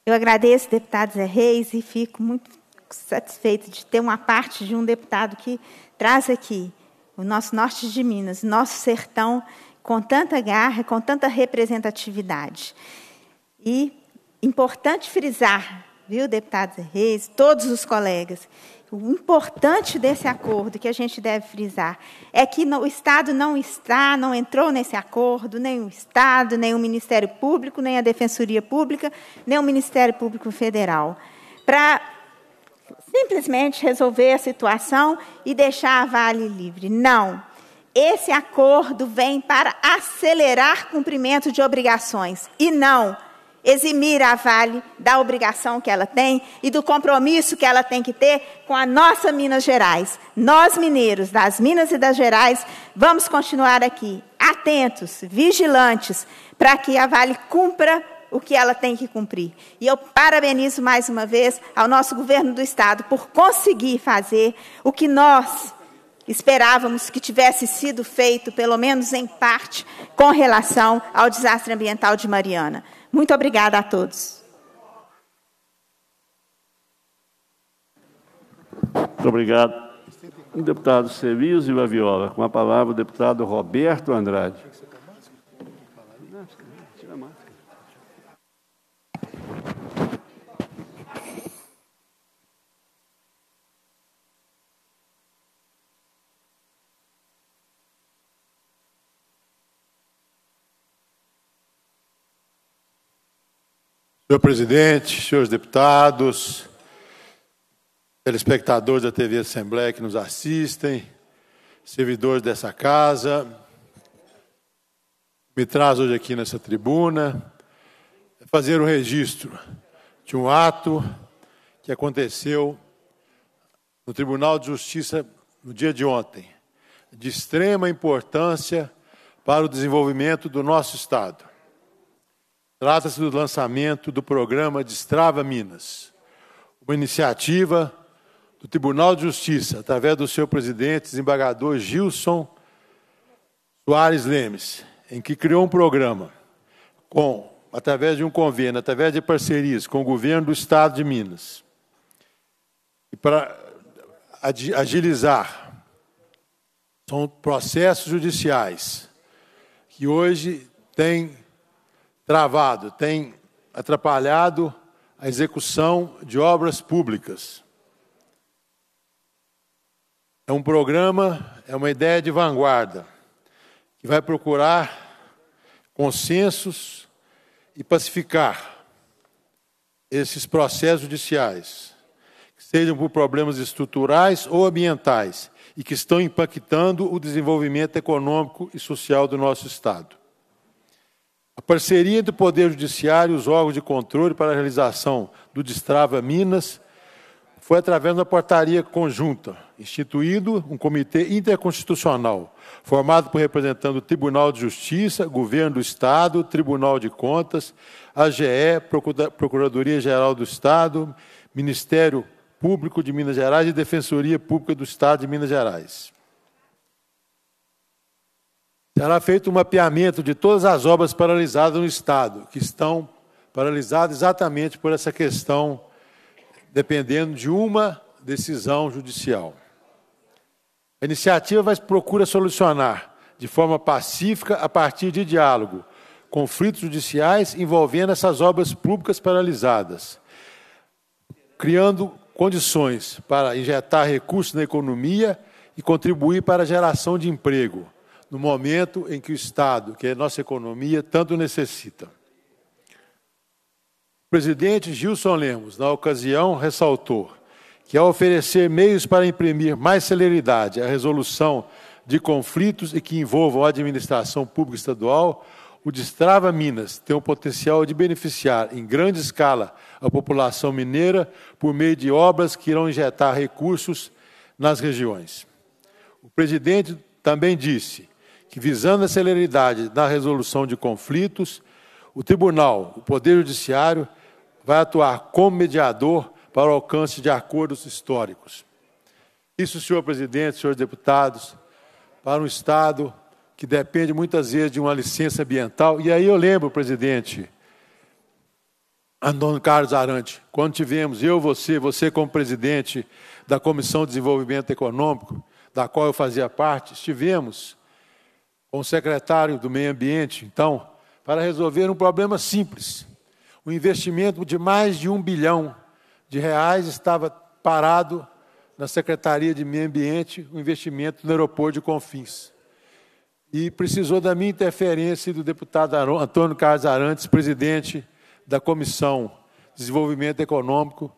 [SPEAKER 8] Eu agradeço, deputado Zé Reis, e fico muito satisfeita de ter uma parte de um deputado que traz aqui o nosso norte de Minas, nosso sertão, com tanta garra, com tanta representatividade. E importante frisar, viu, deputado Reis, todos os colegas, o importante desse acordo que a gente deve frisar é que o Estado não está, não entrou nesse acordo, nem o Estado, nem o Ministério Público, nem a Defensoria Pública, nem o Ministério Público Federal. Para simplesmente resolver a situação e deixar a Vale livre. Não. Esse acordo vem para acelerar cumprimento de obrigações e não eximir a Vale da obrigação que ela tem e do compromisso que ela tem que ter com a nossa Minas Gerais. Nós, mineiros das Minas e das Gerais, vamos continuar aqui, atentos, vigilantes, para que a Vale cumpra o que ela tem que cumprir. E eu parabenizo mais uma vez ao nosso governo do Estado por conseguir fazer o que nós esperávamos que tivesse sido feito, pelo menos em parte, com relação ao desastre ambiental de Mariana. Muito obrigada a todos.
[SPEAKER 1] Muito obrigado. Deputado Sevilho e Vaviola. Com a palavra, o deputado Roberto Andrade.
[SPEAKER 10] Senhor presidente, senhores deputados, telespectadores da TV Assembleia que nos assistem, servidores dessa casa, me traz hoje aqui nessa tribuna é fazer o um registro de um ato que aconteceu no Tribunal de Justiça no dia de ontem, de extrema importância para o desenvolvimento do nosso Estado. Trata-se do lançamento do programa Destrava Minas, uma iniciativa do Tribunal de Justiça, através do seu presidente, desembargador Gilson Soares Lemes, em que criou um programa com, através de um convênio, através de parcerias com o governo do Estado de Minas, e para agilizar são processos judiciais que hoje têm travado, tem atrapalhado a execução de obras públicas. É um programa, é uma ideia de vanguarda, que vai procurar consensos e pacificar esses processos judiciais, que sejam por problemas estruturais ou ambientais, e que estão impactando o desenvolvimento econômico e social do nosso Estado. A parceria entre o Poder Judiciário e os órgãos de controle para a realização do Destrava Minas foi através da portaria conjunta, instituído um comitê interconstitucional, formado por representantes do Tribunal de Justiça, Governo do Estado, Tribunal de Contas, AGE, Procuradoria-Geral do Estado, Ministério Público de Minas Gerais e Defensoria Pública do Estado de Minas Gerais. Será feito um mapeamento de todas as obras paralisadas no Estado, que estão paralisadas exatamente por essa questão, dependendo de uma decisão judicial. A iniciativa vai, procura solucionar, de forma pacífica, a partir de diálogo, conflitos judiciais envolvendo essas obras públicas paralisadas, criando condições para injetar recursos na economia e contribuir para a geração de emprego no momento em que o Estado, que é a nossa economia, tanto necessita. O presidente Gilson Lemos, na ocasião, ressaltou que, ao oferecer meios para imprimir mais celeridade à resolução de conflitos e que envolvam a administração pública estadual, o Destrava Minas tem o potencial de beneficiar em grande escala a população mineira por meio de obras que irão injetar recursos nas regiões. O presidente também disse que, visando a celeridade na resolução de conflitos, o tribunal, o Poder Judiciário, vai atuar como mediador para o alcance de acordos históricos. Isso, senhor presidente, senhores deputados, para um Estado que depende muitas vezes de uma licença ambiental. E aí eu lembro, presidente, Antônio Carlos Arante, quando tivemos eu, você, você como presidente da Comissão de Desenvolvimento Econômico, da qual eu fazia parte, estivemos com o secretário do Meio Ambiente, então, para resolver um problema simples. O investimento de mais de um bilhão de reais estava parado na Secretaria de Meio Ambiente, o investimento no aeroporto de Confins. E precisou da minha interferência e do deputado Antônio Carlos Arantes, presidente da Comissão de Desenvolvimento Econômico,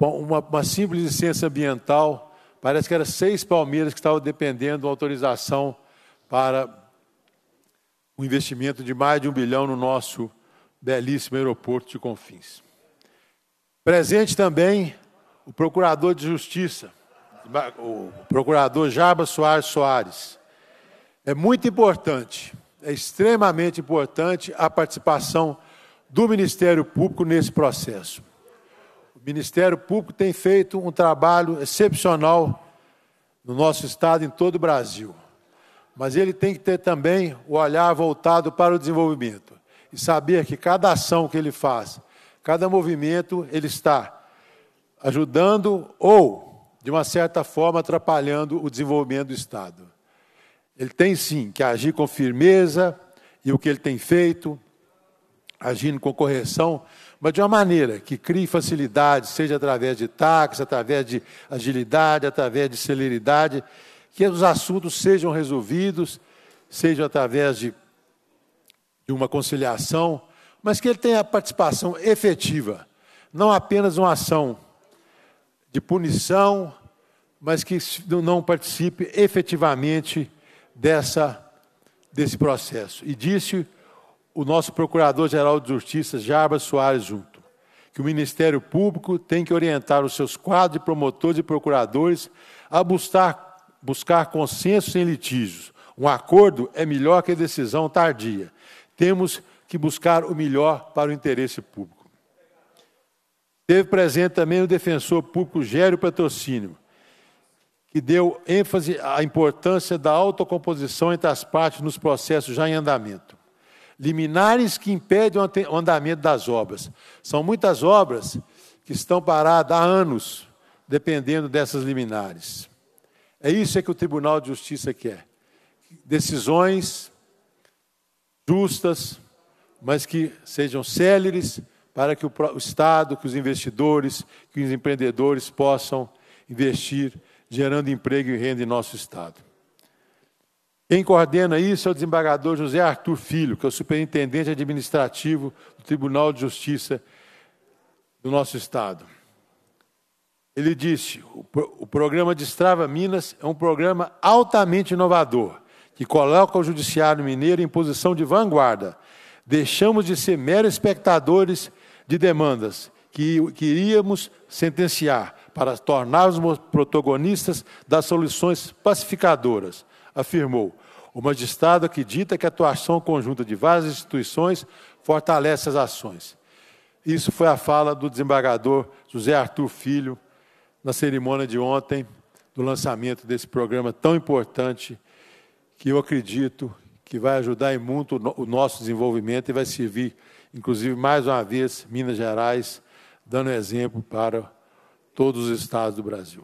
[SPEAKER 10] uma, uma simples licença ambiental, parece que eram seis palmeiras que estavam dependendo da autorização para um investimento de mais de um bilhão no nosso belíssimo aeroporto de Confins. Presente também o procurador de justiça, o procurador Jarba Soares Soares. É muito importante, é extremamente importante a participação do Ministério Público nesse processo. O Ministério Público tem feito um trabalho excepcional no nosso estado, e em todo o Brasil mas ele tem que ter também o olhar voltado para o desenvolvimento e saber que cada ação que ele faz, cada movimento, ele está ajudando ou, de uma certa forma, atrapalhando o desenvolvimento do Estado. Ele tem sim que agir com firmeza e o que ele tem feito, agindo com correção, mas de uma maneira que crie facilidade, seja através de táxi, através de agilidade, através de celeridade que os assuntos sejam resolvidos, seja através de, de uma conciliação, mas que ele tenha a participação efetiva, não apenas uma ação de punição, mas que não participe efetivamente dessa, desse processo. E disse o nosso Procurador-Geral de Justiça, Jarbas Soares Junto, que o Ministério Público tem que orientar os seus quadros de promotores e procuradores a buscar buscar consenso sem litígios. Um acordo é melhor que a decisão tardia. Temos que buscar o melhor para o interesse público. Teve presente também o defensor público Gério Patrocínio, que deu ênfase à importância da autocomposição entre as partes nos processos já em andamento. Liminares que impedem o andamento das obras. São muitas obras que estão paradas há anos, dependendo dessas liminares. É isso é que o Tribunal de Justiça quer. Decisões justas, mas que sejam céleres para que o Estado, que os investidores, que os empreendedores possam investir, gerando emprego e renda em nosso Estado. Quem coordena isso é o desembargador José Arthur Filho, que é o superintendente administrativo do Tribunal de Justiça do nosso Estado. Ele disse: o programa Destrava Minas é um programa altamente inovador, que coloca o Judiciário Mineiro em posição de vanguarda. Deixamos de ser meros espectadores de demandas que queríamos sentenciar para tornarmos protagonistas das soluções pacificadoras, afirmou. O magistrado acredita que a atuação conjunta de várias instituições fortalece as ações. Isso foi a fala do desembargador José Arthur Filho, na cerimônia de ontem do lançamento desse programa tão importante que eu acredito que vai ajudar muito o nosso desenvolvimento e vai servir, inclusive, mais uma vez, Minas Gerais, dando exemplo para todos os estados do Brasil.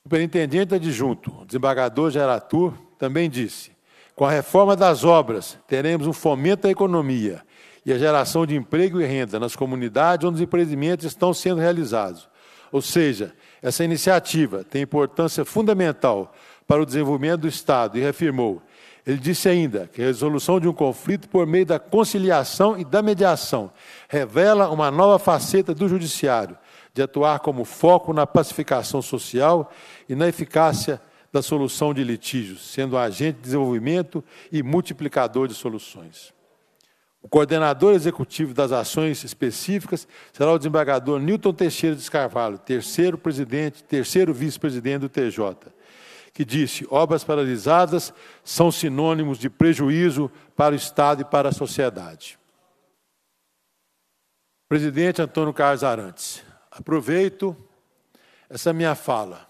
[SPEAKER 10] O superintendente adjunto, desembargador Geratur, também disse: com a reforma das obras, teremos um fomento à economia e a geração de emprego e renda nas comunidades onde os empreendimentos estão sendo realizados. Ou seja, essa iniciativa tem importância fundamental para o desenvolvimento do Estado e reafirmou. Ele disse ainda que a resolução de um conflito por meio da conciliação e da mediação revela uma nova faceta do judiciário, de atuar como foco na pacificação social e na eficácia da solução de litígios, sendo um agente de desenvolvimento e multiplicador de soluções. O coordenador executivo das ações específicas será o desembargador Newton Teixeira de Carvalho, terceiro presidente, terceiro vice-presidente do TJ, que disse: obras paralisadas são sinônimos de prejuízo para o Estado e para a sociedade. Presidente Antônio Carlos Arantes, aproveito essa minha fala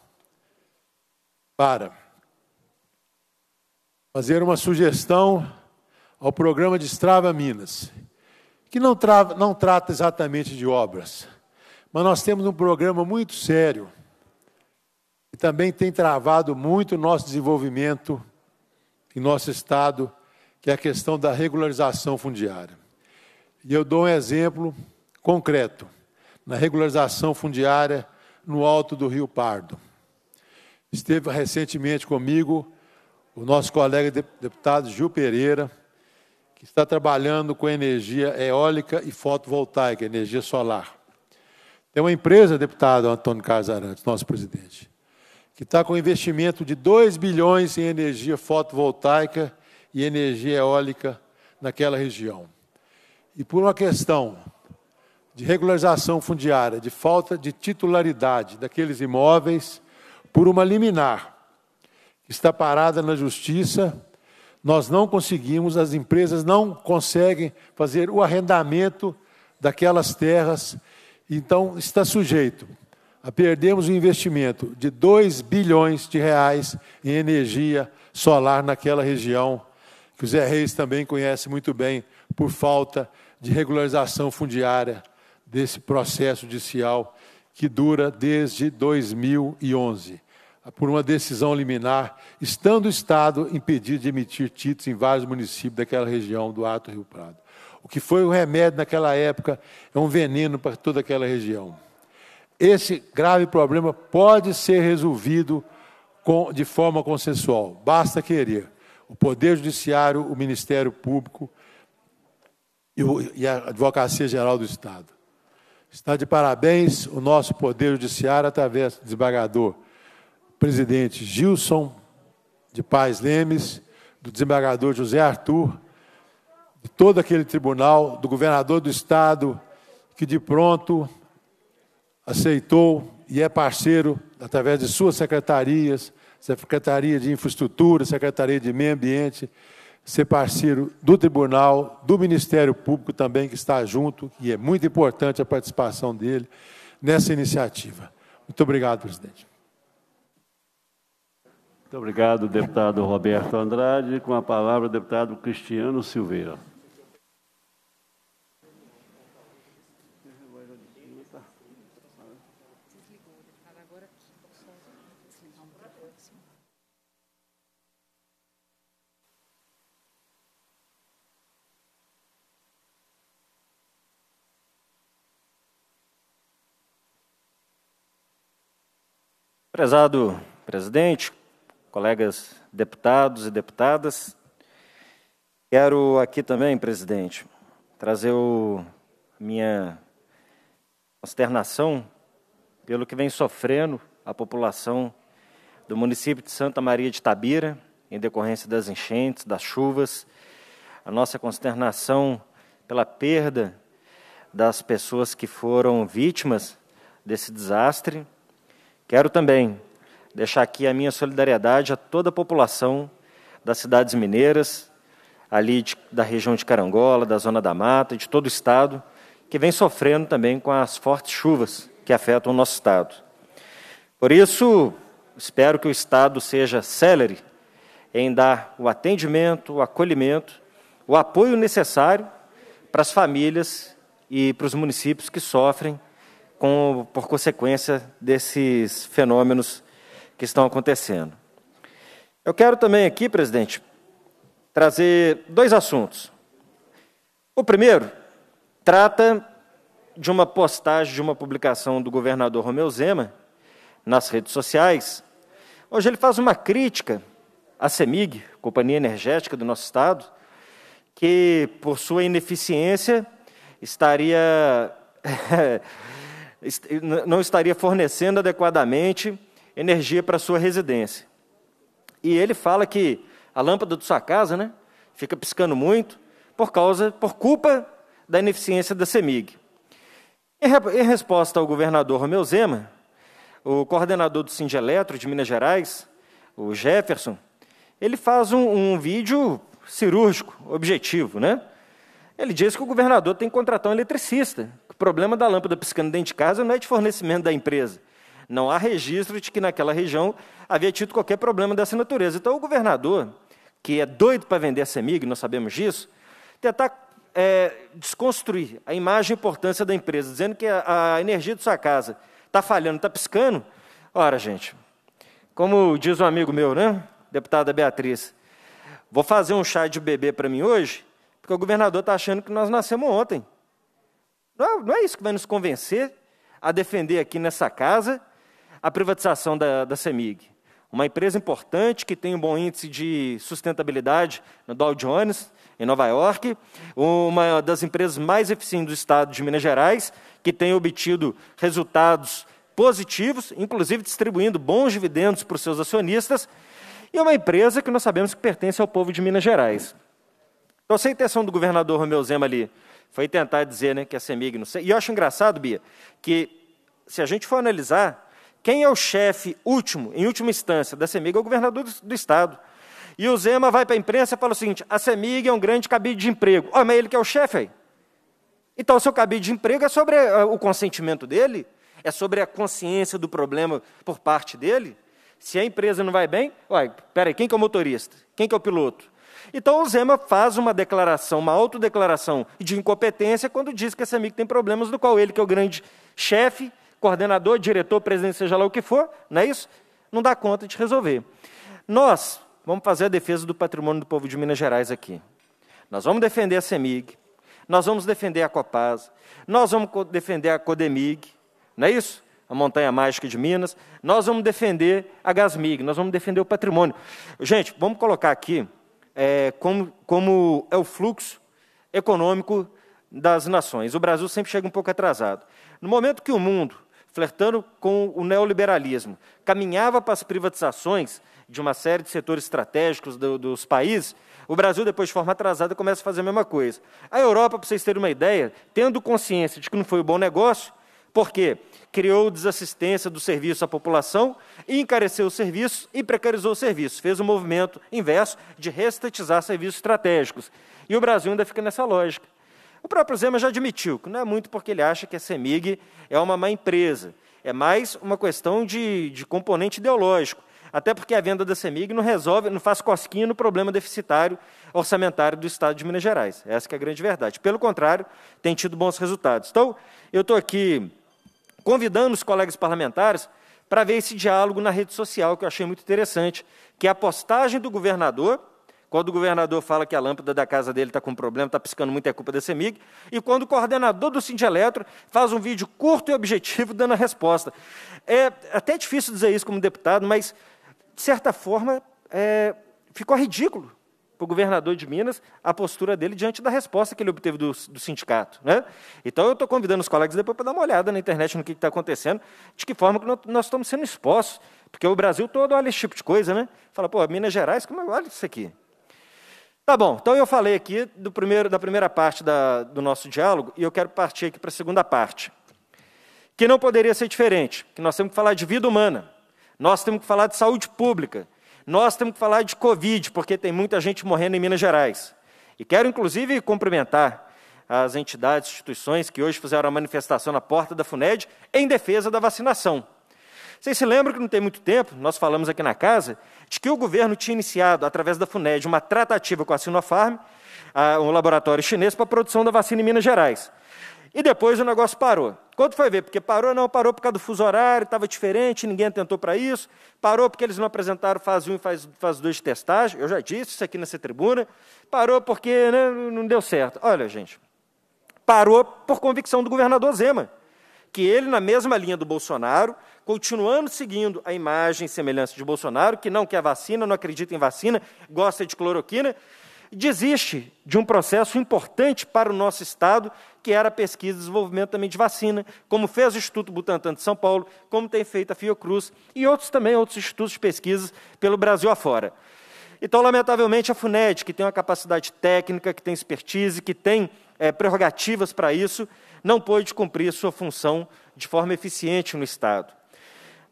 [SPEAKER 10] para fazer uma sugestão ao programa de Estrava Minas, que não, não trata exatamente de obras, mas nós temos um programa muito sério e também tem travado muito o nosso desenvolvimento em nosso Estado, que é a questão da regularização fundiária. E eu dou um exemplo concreto na regularização fundiária no alto do Rio Pardo. Esteve recentemente comigo o nosso colega deputado Gil Pereira, que está trabalhando com energia eólica e fotovoltaica, energia solar. Tem uma empresa, deputado Antônio Casarantes, nosso presidente, que está com investimento de 2 bilhões em energia fotovoltaica e energia eólica naquela região. E por uma questão de regularização fundiária, de falta de titularidade daqueles imóveis, por uma liminar que está parada na justiça, nós não conseguimos, as empresas não conseguem fazer o arrendamento daquelas terras, então está sujeito a perdermos o investimento de 2 bilhões de reais em energia solar naquela região, que o Zé Reis também conhece muito bem, por falta de regularização fundiária desse processo judicial que dura desde 2011 por uma decisão liminar, estando o Estado impedido de emitir títulos em vários municípios daquela região do Alto Rio Prado. O que foi o remédio naquela época é um veneno para toda aquela região. Esse grave problema pode ser resolvido com, de forma consensual, basta querer. O Poder Judiciário, o Ministério Público e, o, e a Advocacia Geral do Estado. Está de parabéns o nosso Poder Judiciário através do desembargador presidente Gilson de Paz Lemes, do desembargador José Arthur, de todo aquele tribunal, do governador do Estado, que de pronto aceitou e é parceiro, através de suas secretarias, Secretaria de Infraestrutura, Secretaria de Meio Ambiente, ser parceiro do Tribunal, do Ministério Público também, que está junto, e é muito importante a participação dele nessa iniciativa. Muito obrigado, presidente.
[SPEAKER 1] Muito obrigado, deputado Roberto Andrade. Com a palavra, deputado Cristiano Silveira.
[SPEAKER 2] Prezado presidente, colegas deputados e deputadas. Quero aqui também, presidente, trazer a minha consternação pelo que vem sofrendo a população do município de Santa Maria de Tabira, em decorrência das enchentes, das chuvas, a nossa consternação pela perda das pessoas que foram vítimas desse desastre. Quero também deixar aqui a minha solidariedade a toda a população das cidades mineiras, ali de, da região de Carangola, da Zona da Mata, de todo o estado, que vem sofrendo também com as fortes chuvas que afetam o nosso estado. Por isso, espero que o estado seja célere em dar o atendimento, o acolhimento, o apoio necessário para as famílias e para os municípios que sofrem com, por consequência desses fenômenos que estão acontecendo. Eu quero também aqui, presidente, trazer dois assuntos. O primeiro trata de uma postagem de uma publicação do governador Romeu Zema nas redes sociais, Hoje ele faz uma crítica à CEMIG, companhia energética do nosso estado, que por sua ineficiência estaria não estaria fornecendo adequadamente energia para sua residência. E ele fala que a lâmpada de sua casa, né, fica piscando muito por causa, por culpa da ineficiência da CEMIG. Em, resposta ao governador Romeu Zema, o coordenador do Singeletro de Minas Gerais, o Jefferson, ele faz um, um vídeo cirúrgico, objetivo, né? Ele diz que o governador tem que contratar um eletricista. Que o problema da lâmpada piscando dentro de casa não é de fornecimento da empresa. Não há registro de que naquela região havia tido qualquer problema dessa natureza. Então, o governador, que é doido para vender a Semig, nós sabemos disso, tentar é, desconstruir a imagem e importância da empresa, dizendo que a, a energia de sua casa está falhando, está piscando. Ora, gente, como diz um amigo meu, né? Deputada Beatriz, vou fazer um chá de bebê para mim hoje, porque o governador está achando que nós nascemos ontem. Não é, não é isso que vai nos convencer a defender aqui nessa casa a privatização da, da CEMIG. Uma empresa importante que tem um bom índice de sustentabilidade no Dow Jones, em Nova York, uma das empresas mais eficientes do estado de Minas Gerais, que tem obtido resultados positivos, inclusive distribuindo bons dividendos para os seus acionistas, e uma empresa que nós sabemos que pertence ao povo de Minas Gerais. Então, se a intenção do governador Romeu Zema ali foi tentar dizer né, que a CEMIG não sei. E eu acho engraçado, Bia, que se a gente for analisar, quem é o chefe último, em última instância, da CEMIG é o governador do, do estado. E o Zema vai para a imprensa e fala o seguinte: a CEMIG é um grande cabide de emprego. oh, mas ele que é o chefe aí. Então, o seu cabide de emprego é sobre eh, o consentimento dele? É sobre a consciência do problema por parte dele? Se a empresa não vai bem, uai, peraí, quem que é o motorista? Quem que é o piloto? Então o Zema faz uma declaração, uma autodeclaração de incompetência quando diz que a Semig tem problemas, do qual ele, que é o grande chefe, coordenador, diretor, presidente, seja lá o que for, não é isso? Não dá conta de resolver. Nós vamos fazer a defesa do patrimônio do povo de Minas Gerais aqui. Nós vamos defender a CEMIG, nós vamos defender a Copasa, nós vamos defender a Codemig, não é isso? A Montanha Mágica de Minas, nós vamos defender a Gasmig, nós vamos defender o patrimônio. Gente, vamos colocar aqui é, como, como é o fluxo econômico das nações. O Brasil sempre chega um pouco atrasado. No momento que o mundo flertando com o neoliberalismo, caminhava para as privatizações de uma série de setores estratégicos do, dos países, o Brasil, depois de forma atrasada, começa a fazer a mesma coisa. A Europa, para vocês terem uma ideia, tendo consciência de que não foi um bom negócio, porque criou desassistência do serviço à população, encareceu o serviço e precarizou o serviço. Fez o um movimento inverso de restatizar serviços estratégicos. E o Brasil ainda fica nessa lógica. O próprio Zema já admitiu que não é muito porque ele acha que a CEMIG é uma má empresa, é mais uma questão de, de componente ideológico. Até porque a venda da CEMIG não resolve, não faz cosquinha no problema deficitário orçamentário do Estado de Minas Gerais. Essa é a grande verdade. Pelo contrário, tem tido bons resultados. Então, eu estou aqui convidando os colegas parlamentares para ver esse diálogo na rede social, que eu achei muito interessante, que é a postagem do governador quando o governador fala que a lâmpada da casa dele está com problema, está piscando muito, é culpa da CEMIG. E quando o coordenador do Eletro faz um vídeo curto e objetivo dando a resposta. É até difícil dizer isso como deputado, mas, de certa forma, é, ficou ridículo para o governador de Minas a postura dele diante da resposta que ele obteve do, do sindicato. Né? Então, eu estou convidando os colegas depois para dar uma olhada na internet no que está acontecendo, de que forma que nós, estamos sendo expostos, porque o Brasil todo olha esse tipo de coisa, né? Fala, pô, Minas Gerais, como é olha isso aqui? Tá bom, então eu falei aqui do primeiro, da primeira parte da, do nosso diálogo e eu quero partir aqui para a segunda parte. Que não poderia ser diferente, que nós temos que falar de vida humana, nós temos que falar de saúde pública, nós temos que falar de Covid, porque tem muita gente morrendo em Minas Gerais. E quero, inclusive, cumprimentar as entidades, instituições que hoje fizeram a manifestação na porta da FUNED em defesa da vacinação. Vocês se lembram que não tem muito tempo, nós falamos aqui na casa, de que o governo tinha iniciado, através da FUNED, uma tratativa com a Sinopharm, ah, um laboratório chinês, para a produção da vacina em Minas Gerais. E depois o negócio parou. Quando foi ver? Porque parou, não, parou por causa do fuso horário, estava diferente, ninguém atentou para isso. Parou porque eles não apresentaram fase 1 e fase, fase 2 de testagem, eu já disse isso aqui nessa tribuna. Parou porque né, não deu certo. Olha, gente, parou por convicção do governador Zema, que ele, na mesma linha do Bolsonaro, continuando seguindo a imagem e semelhança de Bolsonaro, que não quer vacina, não acredita em vacina, gosta de cloroquina, desiste de um processo importante para o nosso Estado, que era a pesquisa e desenvolvimento também de vacina, como fez o Instituto Butantan de São Paulo, como tem feito a Fiocruz e outros também, outros institutos de pesquisa pelo Brasil afora. Então, lamentavelmente, a FUNED, que tem uma capacidade técnica, que tem expertise, que tem é, prerrogativas para isso, não pôde cumprir sua função de forma eficiente no Estado.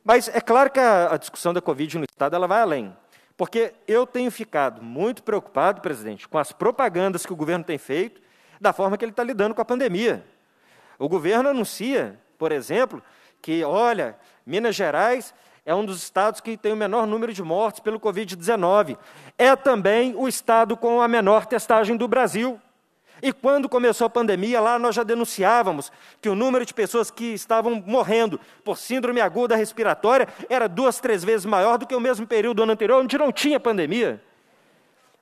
[SPEAKER 2] Mas é claro que a, a discussão da Covid no Estado ela vai além. Porque eu tenho ficado muito preocupado, presidente, com as propagandas que o governo tem feito, da forma que ele está lidando com a pandemia. O governo anuncia, por exemplo, que, olha, Minas Gerais é um dos estados que tem o menor número de mortes pelo Covid-19. É também o estado com a menor testagem do Brasil. E quando começou a pandemia, lá nós já denunciávamos que o número de pessoas que estavam morrendo por síndrome aguda respiratória era duas, três vezes maior do que o mesmo período do ano anterior, onde não tinha pandemia.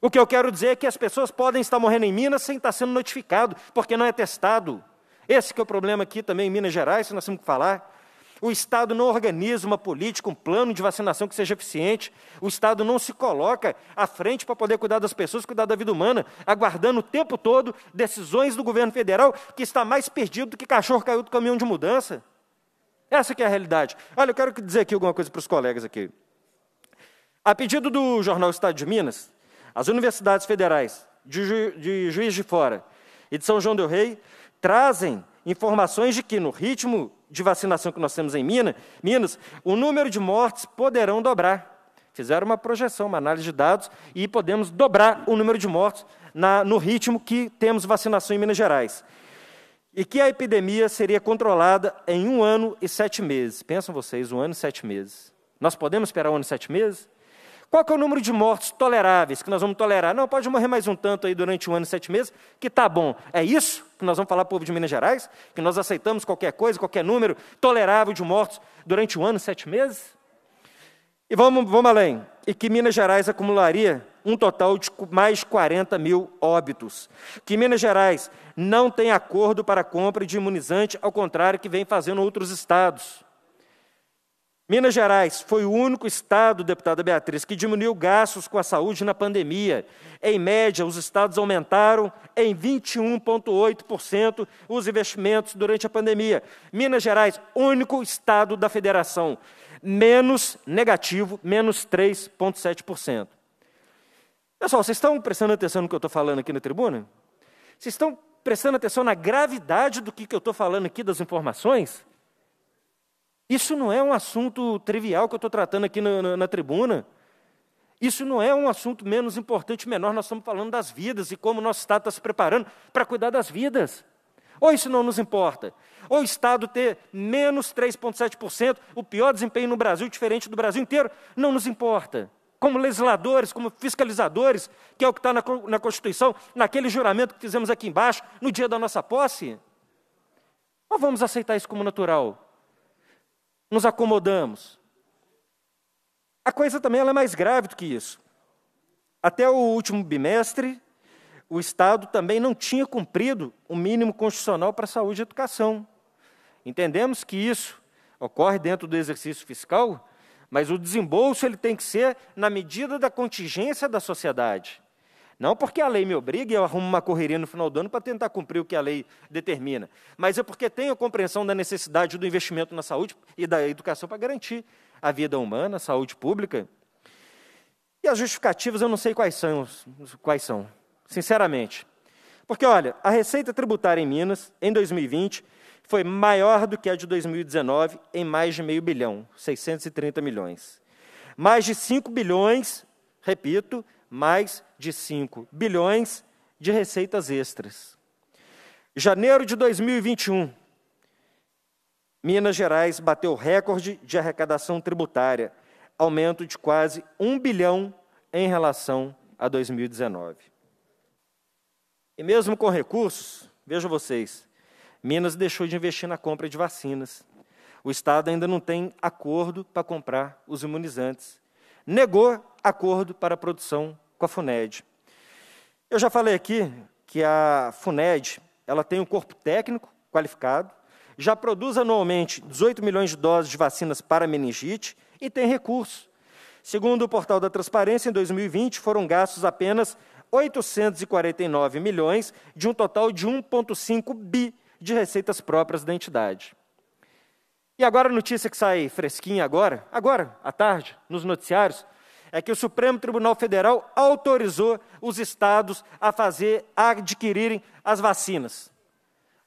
[SPEAKER 2] O que eu quero dizer é que as pessoas podem estar morrendo em Minas sem estar sendo notificado, porque não é testado. Esse é o problema aqui também em Minas Gerais, se nós temos que falar. O Estado não organiza uma política, um plano de vacinação que seja eficiente. O Estado não se coloca à frente para poder cuidar das pessoas, cuidar da vida humana, aguardando o tempo todo decisões do governo federal que está mais perdido do que cachorro caiu do caminhão de mudança. Essa que é a realidade. Olha, eu quero dizer aqui alguma coisa para os colegas aqui. A pedido do jornal Estado de Minas, as universidades federais de, Ju, de Juiz de Fora e de São João del Rei trazem informações de que no ritmo de vacinação que nós temos em Minas, Minas, o número de mortes poderão dobrar. Fizeram uma projeção, uma análise de dados, e podemos dobrar o número de mortes na, no ritmo que temos vacinação em Minas Gerais. E que a epidemia seria controlada em um ano e sete meses. Pensam vocês, um ano e sete meses. Nós podemos esperar um ano e sete meses? Qual que é o número de mortes toleráveis que nós vamos tolerar? Não, pode morrer mais um tanto aí durante um ano e sete meses, que tá bom. É isso que nós vamos falar para o povo de Minas Gerais? Que nós aceitamos qualquer coisa, qualquer número tolerável de mortos durante um ano e sete meses? E vamos, vamos além. E que Minas Gerais acumularia um total de mais 40 mil óbitos. Que Minas Gerais não tem acordo para compra de imunizante, ao contrário que vem fazendo outros estados. Minas Gerais foi o único estado, deputada Beatriz, que diminuiu gastos com a saúde na pandemia. Em média, os estados aumentaram em 21,8% os investimentos durante a pandemia. Minas Gerais, único estado da federação, menos negativo, menos 3,7%. Pessoal, vocês estão prestando atenção no que eu estou falando aqui na tribuna? Vocês estão prestando atenção na gravidade do que, que eu estou falando aqui, das informações? Isso não é um assunto trivial que eu estou tratando aqui na, na, na tribuna. Isso não é um assunto menos importante, menor. Nós estamos falando das vidas e como o nosso Estado está se preparando para cuidar das vidas. Ou isso não nos importa. Ou o Estado ter menos 3,7%, o pior desempenho no Brasil, diferente do Brasil inteiro, não nos importa. Como legisladores, como fiscalizadores, que é o que está na, na Constituição, naquele juramento que fizemos aqui embaixo, no dia da nossa posse. Ou vamos aceitar isso como natural? nos acomodamos. A coisa também é mais grave do que isso. Até o último bimestre, o Estado também não tinha cumprido o mínimo constitucional para saúde e educação. Entendemos que isso ocorre dentro do exercício fiscal, mas o desembolso ele tem que ser na medida da contingência da sociedade. Não porque a lei me obriga e eu arrumo uma correria no final do ano para tentar cumprir o que a lei determina, mas é porque tenho compreensão da necessidade do investimento na saúde e da educação para garantir a vida humana, a saúde pública. E as justificativas eu não sei quais são, quais são, sinceramente. Porque, olha, a receita tributária em Minas, em 2020, foi maior do que a de 2019, em mais de meio bilhão, 630 milhões. Mais de 5 bilhões, repito, mais de 5 bilhões de receitas extras. Janeiro de 2021, Minas Gerais bateu recorde de arrecadação tributária, aumento de quase 1 bilhão em relação a 2019. E mesmo com recursos, vejam vocês, Minas deixou de investir na compra de vacinas. O Estado ainda não tem acordo para comprar os imunizantes negou acordo para a produção com a FUNED. Eu já falei aqui que a FUNED ela tem um corpo técnico qualificado, já produz anualmente 18 milhões de doses de vacinas para meningite e tem recursos. Segundo o portal da Transparência, em 2020 foram gastos apenas 849 milhões de um total de 1,5 bi de receitas próprias da entidade. E agora a notícia que sai fresquinha agora, agora à tarde, nos noticiários, é que o Supremo Tribunal Federal autorizou os estados a fazer a adquirirem as vacinas.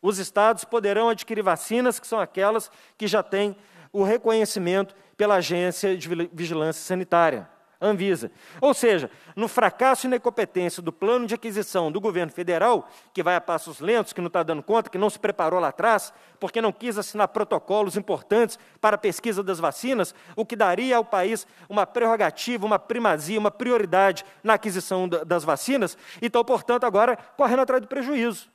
[SPEAKER 2] Os estados poderão adquirir vacinas que são aquelas que já têm o reconhecimento pela Agência de Vigilância Sanitária. Anvisa. Ou seja, no fracasso e na incompetência do plano de aquisição do governo federal, que vai a passos lentos, que não está dando conta, que não se preparou lá atrás, porque não quis assinar protocolos importantes para a pesquisa das vacinas, o que daria ao país uma prerrogativa, uma primazia, uma prioridade na aquisição das vacinas, então, portanto, agora correndo atrás do prejuízo.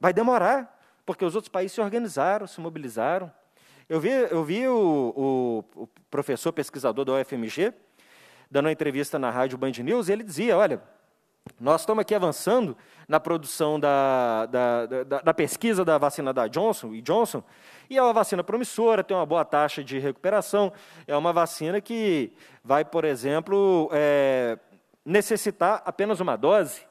[SPEAKER 2] Vai demorar, porque os outros países se organizaram, se mobilizaram. Eu vi, eu vi o, o, o professor pesquisador da UFMG, dando uma entrevista na rádio Band News, e ele dizia: olha, nós estamos aqui avançando na produção da, da, da, da pesquisa da vacina da Johnson e Johnson, e é uma vacina promissora, tem uma boa taxa de recuperação, é uma vacina que vai, por exemplo, é, necessitar apenas uma dose.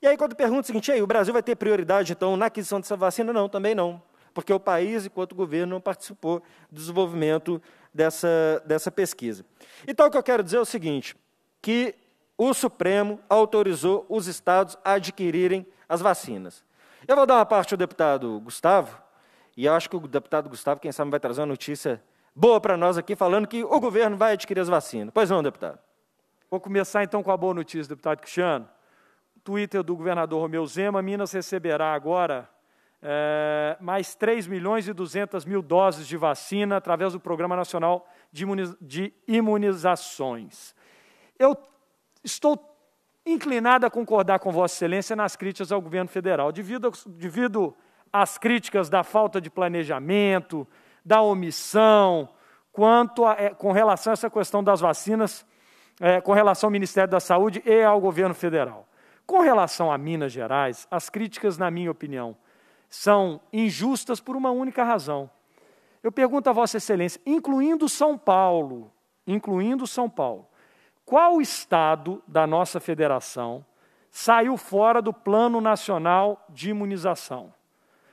[SPEAKER 2] E aí, quando pergunta o seguinte, aí, o Brasil vai ter prioridade, então, na aquisição dessa vacina? Não, também não. Porque o país, enquanto governo, não participou do desenvolvimento dessa, dessa pesquisa. Então, o que eu quero dizer é o seguinte: que o Supremo autorizou os estados a adquirirem as vacinas. Eu vou dar uma parte ao deputado Gustavo, e eu acho que o deputado Gustavo, quem sabe, vai trazer uma notícia boa para nós aqui, falando que o governo vai adquirir as vacinas. Pois não, deputado? Vou começar então com a boa notícia,
[SPEAKER 5] deputado Cristiano. Twitter do governador Romeu Zema, Minas receberá agora é, mais 3 milhões e 200 mil doses de vacina através do Programa Nacional de, Imuniz de Imunizações. Eu estou inclinado a concordar com Vossa Excelência nas críticas ao governo federal, devido, devido às críticas da falta de planejamento, da omissão, quanto a, é, com relação a essa questão das vacinas, é, com relação ao Ministério da Saúde e ao governo federal. Com relação a Minas Gerais, as críticas, na minha opinião, são injustas por uma única razão. Eu pergunto a Vossa Excelência, incluindo São Paulo, incluindo São Paulo, qual estado da nossa federação saiu fora do Plano Nacional de Imunização?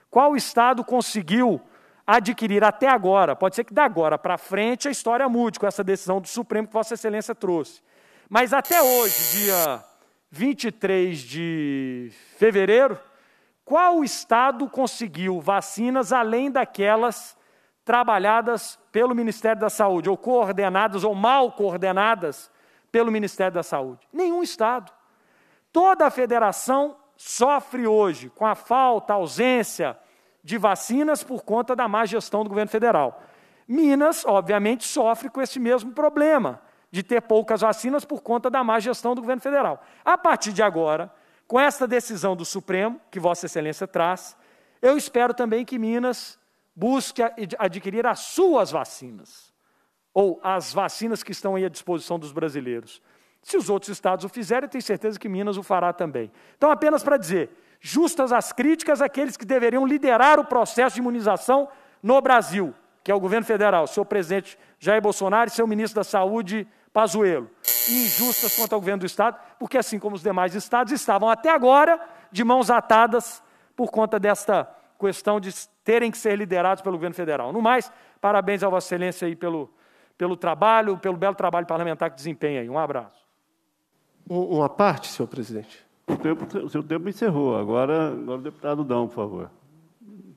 [SPEAKER 5] Qual estado conseguiu adquirir até agora? Pode ser que da agora para frente a história mude com essa decisão do Supremo que Vossa Excelência trouxe. Mas até hoje, dia 23 de fevereiro, qual estado conseguiu vacinas além daquelas trabalhadas pelo Ministério da Saúde, ou coordenadas ou mal coordenadas pelo Ministério da Saúde? Nenhum estado. Toda a federação sofre hoje com a falta, a ausência de vacinas por conta da má gestão do governo federal. Minas, obviamente, sofre com esse mesmo problema de ter poucas vacinas por conta da má gestão do governo federal. A partir de agora, com esta decisão do Supremo, que Vossa Excelência traz, eu espero também que Minas busque adquirir as suas vacinas, ou as vacinas que estão aí à disposição dos brasileiros. Se os outros estados o fizerem, eu tenho certeza que Minas o fará também. Então, apenas para dizer, justas as críticas àqueles que deveriam liderar o processo de imunização no Brasil, que é o governo federal, senhor presidente Jair Bolsonaro e seu ministro da Saúde, Pazuello, injustas contra o governo do Estado, porque assim como os demais estados estavam até agora de mãos atadas por conta desta questão de terem que ser liderados pelo governo federal. No mais, parabéns a Vossa Excelência aí pelo, pelo trabalho, pelo belo trabalho parlamentar que desempenha aí. Um abraço.
[SPEAKER 9] Uma parte,
[SPEAKER 11] senhor
[SPEAKER 1] presidente. O, tempo, o seu tempo encerrou. Agora, agora o deputado Dão, por favor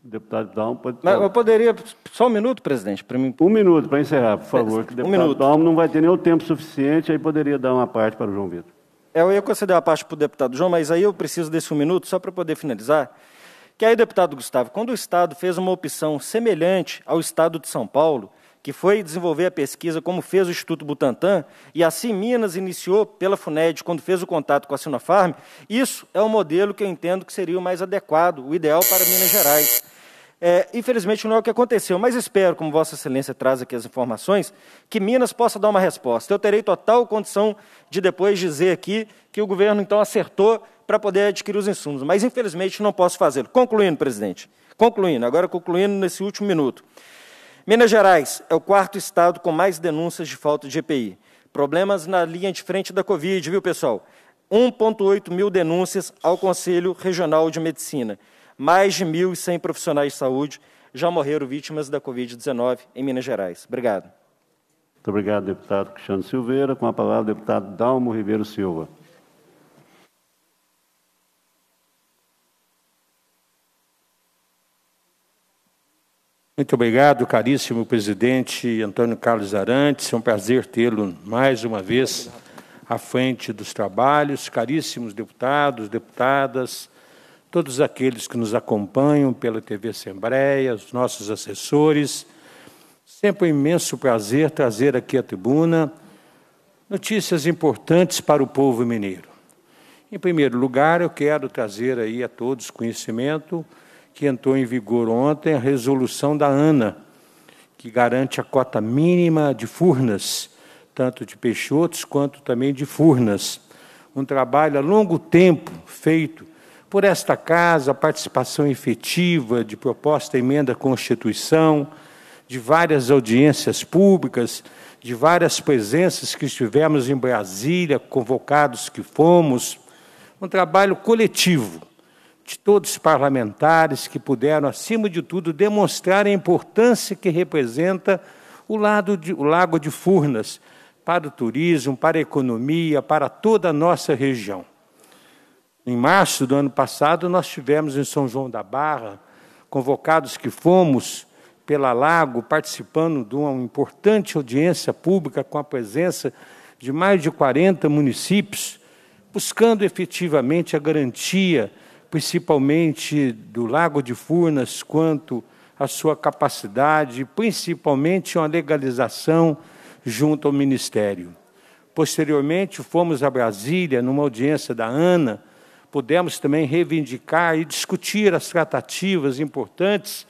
[SPEAKER 1] deputado Dalmo pode. Mas eu poderia. Só um minuto, presidente, para mim. Um minuto, para encerrar, por favor. Que deputado um minuto. Dalmo não vai ter nem o tempo suficiente, aí poderia dar uma parte para o João Vitor. É, eu ia
[SPEAKER 2] conceder a parte para o deputado João, mas aí eu preciso desse um minuto só para poder finalizar. Que aí, deputado Gustavo, quando o Estado fez uma opção semelhante ao Estado de São Paulo, que foi desenvolver a pesquisa como fez o Instituto Butantan, e assim Minas iniciou pela FUNED quando fez o contato com a Sinopharm, isso é o um modelo que eu entendo que seria o mais adequado, o ideal para Minas Gerais. É, infelizmente não é o que aconteceu, mas espero, como Vossa Excelência traz aqui as informações, que Minas possa dar uma resposta. Eu terei total condição de depois dizer aqui que o governo então acertou para poder adquirir os insumos, mas infelizmente não posso fazê-lo. Concluindo, presidente, concluindo, agora concluindo nesse último minuto. Minas Gerais é o quarto estado com mais denúncias de falta de EPI. Problemas na linha de frente da Covid, viu, pessoal? 1,8 mil denúncias ao Conselho Regional de Medicina mais de 1.100 profissionais de saúde já morreram vítimas da Covid-19 em Minas Gerais. Obrigado.
[SPEAKER 1] Muito obrigado, deputado Cristiano Silveira. Com a palavra, deputado Dalmo Ribeiro Silva.
[SPEAKER 4] Muito obrigado, caríssimo presidente Antônio Carlos Arantes. É um prazer tê-lo mais uma vez à frente dos trabalhos. Caríssimos deputados, deputadas, todos aqueles que nos acompanham pela TV Assembleia, os nossos assessores. Sempre um imenso prazer trazer aqui à tribuna notícias importantes para o povo mineiro. Em primeiro lugar, eu quero trazer aí a todos conhecimento que entrou em vigor ontem a resolução da ANA, que garante a cota mínima de furnas, tanto de peixotos quanto também de furnas. Um trabalho a longo tempo feito por esta casa, a participação efetiva de proposta emenda à Constituição, de várias audiências públicas, de várias presenças que estivemos em Brasília, convocados que fomos, um trabalho coletivo de todos os parlamentares que puderam, acima de tudo, demonstrar a importância que representa o, de, o Lago de Furnas para o turismo, para a economia, para toda a nossa região. Em março do ano passado, nós tivemos em São João da Barra, convocados que fomos pela Lago, participando de uma importante audiência pública com a presença de mais de 40 municípios, buscando efetivamente a garantia, principalmente do Lago de Furnas, quanto à sua capacidade, principalmente uma legalização junto ao Ministério. Posteriormente, fomos a Brasília, numa audiência da ANA, pudemos também reivindicar e discutir as tratativas importantes,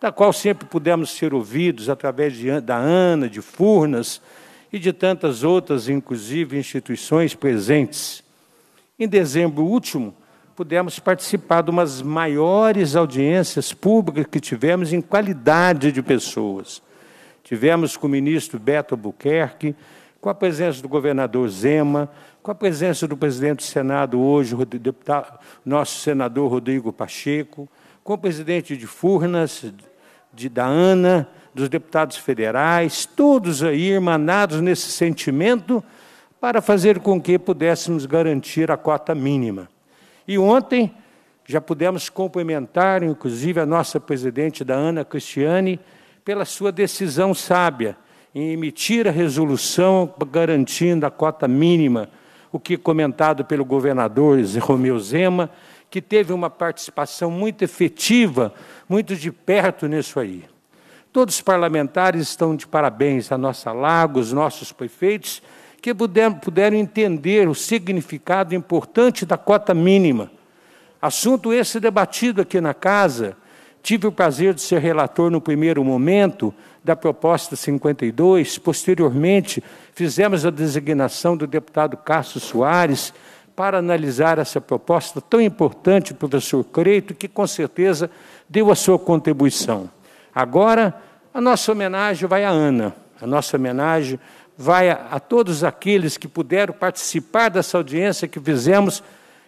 [SPEAKER 4] da qual sempre pudemos ser ouvidos através de, da ANA, de Furnas e de tantas outras, inclusive instituições presentes. Em dezembro último, pudemos participar de umas maiores audiências públicas que tivemos em qualidade de pessoas. Tivemos com o ministro Beto Albuquerque, com a presença do governador Zema, com a presença do presidente do Senado hoje, o deputado, nosso senador Rodrigo Pacheco, com o presidente de Furnas, de, da ANA, dos deputados federais, todos aí irmanados nesse sentimento, para fazer com que pudéssemos garantir a cota mínima. E ontem já pudemos cumprimentar, inclusive, a nossa presidente da ANA, Cristiane, pela sua decisão sábia em emitir a resolução garantindo a cota mínima o que é comentado pelo governador Romeu Zema, que teve uma participação muito efetiva, muito de perto nisso aí. Todos os parlamentares estão de parabéns à nossa Lago, os nossos prefeitos, que puderam, puderam entender o significado importante da cota mínima. Assunto esse debatido aqui na Casa, Tive o prazer de ser relator no primeiro momento da proposta 52. Posteriormente, fizemos a designação do deputado Cássio Soares para analisar essa proposta tão importante, professor Creito, que com certeza deu a sua contribuição. Agora, a nossa homenagem vai à Ana, a nossa homenagem vai a, a todos aqueles que puderam participar dessa audiência que fizemos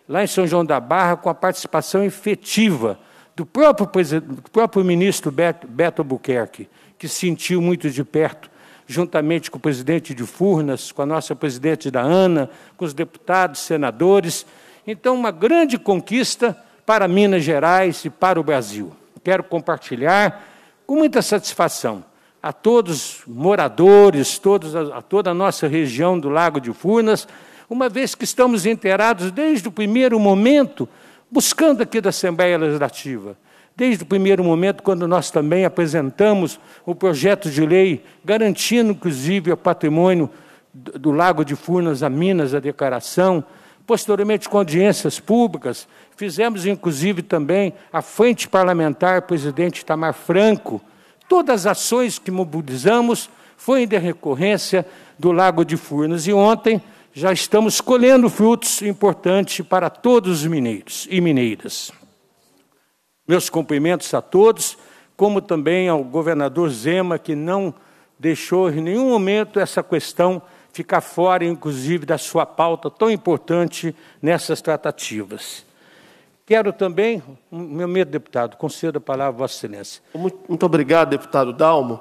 [SPEAKER 4] lá em São João da Barra com a participação efetiva do próprio, do próprio ministro Beto, Beto Albuquerque, que sentiu muito de perto, juntamente com o presidente de Furnas, com a nossa presidente da ANA, com os deputados, senadores. Então, uma grande conquista para Minas Gerais e para o Brasil. Quero compartilhar com muita satisfação a todos moradores, todos, a toda a nossa região do Lago de Furnas, uma vez que estamos inteirados desde o primeiro momento buscando aqui da Assembleia Legislativa, desde o primeiro momento, quando nós também apresentamos o projeto de lei garantindo, inclusive, o patrimônio do Lago de Furnas a Minas, a declaração, posteriormente com audiências públicas, fizemos, inclusive, também a Frente Parlamentar, presidente Itamar Franco, todas as ações que mobilizamos foram em decorrência do Lago de Furnas. E ontem, já estamos colhendo frutos importantes para todos os mineiros e mineiras. Meus cumprimentos a todos, como também ao governador Zema, que não deixou em nenhum momento essa questão ficar fora, inclusive, da sua pauta tão importante nessas tratativas. Quero também, meu medo, deputado, concedo a palavra
[SPEAKER 11] à Vossa Excelência. muito obrigado, deputado Dalmo.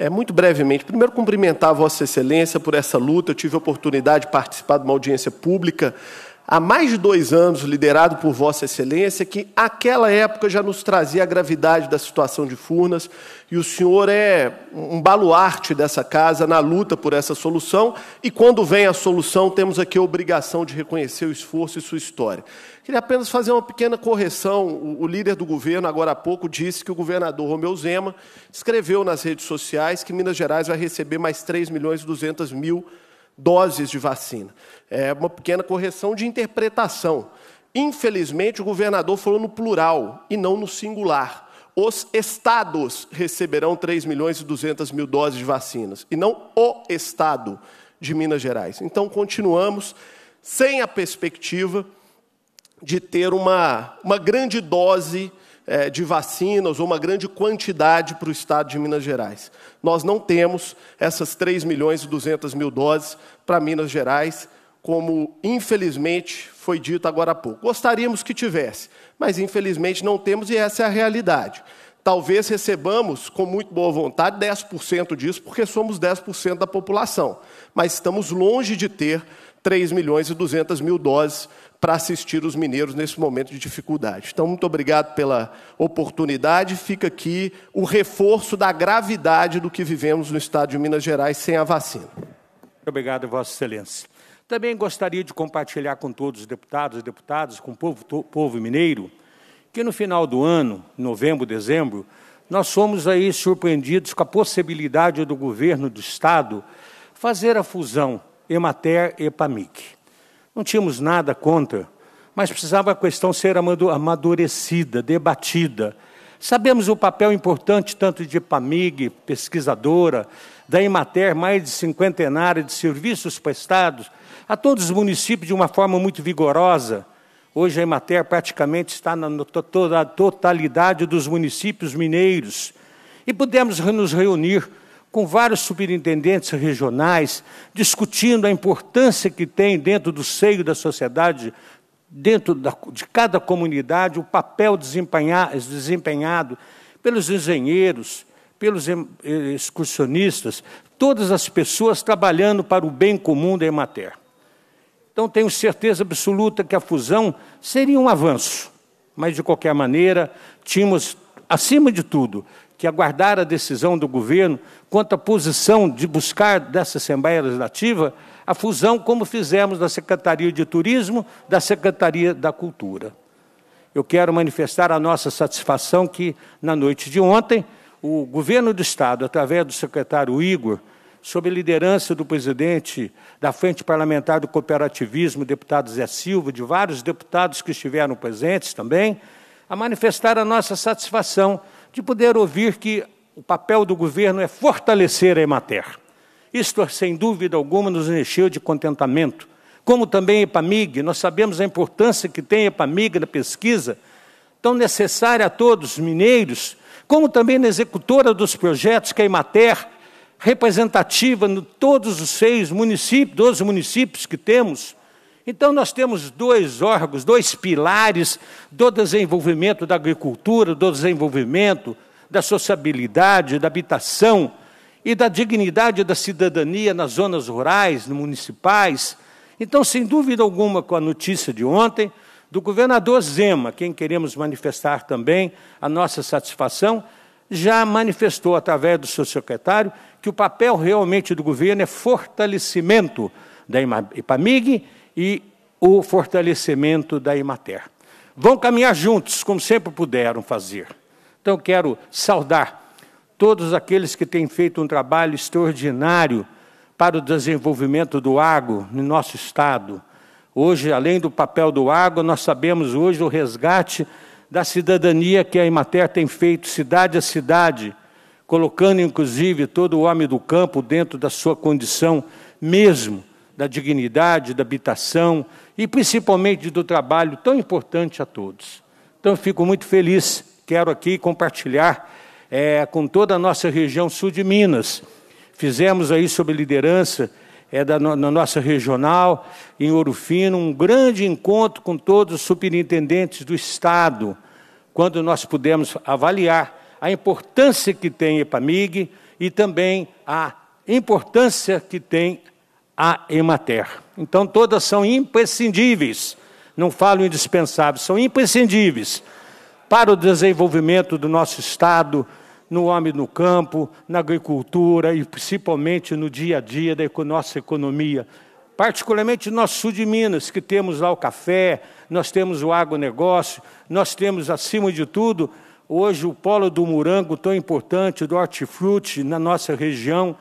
[SPEAKER 11] É, muito brevemente, primeiro cumprimentar Vossa Excelência por essa luta. Eu tive a oportunidade de participar de uma audiência pública há mais de dois anos, liderado por Vossa Excelência, que aquela época já nos trazia a gravidade da situação de Furnas, e o senhor é um baluarte dessa casa na luta por essa solução, e quando vem a solução, temos aqui a obrigação de reconhecer o esforço e sua história. Queria apenas fazer uma pequena correção. O líder do governo, agora há pouco, disse que o governador Romeu Zema escreveu nas redes sociais que Minas Gerais vai receber mais 3 milhões e 200 mil doses de vacina. É uma pequena correção de interpretação. Infelizmente, o governador falou no plural e não no singular. Os estados receberão 3 milhões e 200 mil doses de vacinas, e não o estado de Minas Gerais. Então, continuamos sem a perspectiva de ter uma, uma grande dose de é, de vacinas ou uma grande quantidade para o estado de Minas Gerais. Nós não temos essas 3 milhões e 200 mil doses para Minas Gerais, como infelizmente foi dito agora há pouco. Gostaríamos que tivesse, mas infelizmente não temos e essa é a realidade. Talvez recebamos, com muito boa vontade, 10% disso, porque somos 10% da população. Mas estamos longe de ter 3 milhões e 200 mil doses para assistir os mineiros nesse momento de dificuldade. Então, muito obrigado pela oportunidade. Fica aqui o reforço da gravidade do que vivemos no estado de Minas Gerais sem a vacina. Muito
[SPEAKER 4] obrigado, Vossa Excelência. Também gostaria de compartilhar com todos os deputados e deputadas, com o povo, to, povo mineiro, que no final do ano, novembro, dezembro, nós somos aí surpreendidos com a possibilidade do governo do Estado fazer a fusão emater Pamic. Não tínhamos nada contra, mas precisava a questão ser amadurecida, debatida. Sabemos o papel importante tanto de PAMIG, pesquisadora, da Imater, mais de cinquentenária de serviços prestados a todos os municípios de uma forma muito vigorosa. Hoje a Imater praticamente está na totalidade dos municípios mineiros. E pudemos nos reunir com vários superintendentes regionais, discutindo a importância que tem dentro do seio da sociedade, dentro da, de cada comunidade, o papel desempenhado pelos engenheiros, pelos eh, excursionistas, todas as pessoas trabalhando para o bem comum da Emater. Então, tenho certeza absoluta que a fusão seria um avanço, mas, de qualquer maneira, tínhamos, acima de tudo, que aguardar a decisão do governo quanto à posição de buscar dessa Assembleia Legislativa a fusão, como fizemos da Secretaria de Turismo, da Secretaria da Cultura. Eu quero manifestar a nossa satisfação que, na noite de ontem, o governo do Estado, através do secretário Igor, sob a liderança do presidente da Frente Parlamentar do Cooperativismo, deputado Zé Silva, de vários deputados que estiveram presentes também, a manifestar a nossa satisfação de poder ouvir que o papel do governo é fortalecer a Emater. Isto, sem dúvida alguma, nos encheu de contentamento. Como também a EPAMIG, nós sabemos a importância que tem a EPAMIG na pesquisa, tão necessária a todos os mineiros, como também na executora dos projetos, que a Emater, representativa em todos os seis municípios, 12 municípios que temos, então, nós temos dois órgãos, dois pilares do desenvolvimento da agricultura, do desenvolvimento da sociabilidade, da habitação e da dignidade da cidadania nas zonas rurais, municipais. Então, sem dúvida alguma, com a notícia de ontem, do governador Zema, quem queremos manifestar também a nossa satisfação, já manifestou através do seu secretário que o papel realmente do governo é fortalecimento da IPAMIG e o fortalecimento da Imater. Vão caminhar juntos, como sempre puderam fazer. Então, quero saudar todos aqueles que têm feito um trabalho extraordinário para o desenvolvimento do agro no nosso estado. Hoje, além do papel do agro, nós sabemos hoje o resgate da cidadania que a Imater tem feito cidade a cidade, colocando inclusive todo o homem do campo dentro da sua condição mesmo da dignidade, da habitação e principalmente do trabalho tão importante a todos. Então, fico muito feliz, quero aqui compartilhar é, com toda a nossa região sul de Minas. Fizemos aí, sob liderança é, da no, na nossa regional, em Ouro Fino, um grande encontro com todos os superintendentes do Estado, quando nós pudemos avaliar a importância que tem a EPAMIG e também a importância que tem a Emater. Então todas são imprescindíveis, não falo indispensáveis, são imprescindíveis para o desenvolvimento do nosso Estado, no homem no campo, na agricultura e principalmente no dia a dia da nossa economia. Particularmente no nosso sul de Minas, que temos lá o café, nós temos o agronegócio, nós temos, acima de tudo, hoje o polo do morango tão importante, do hortifruti na nossa região,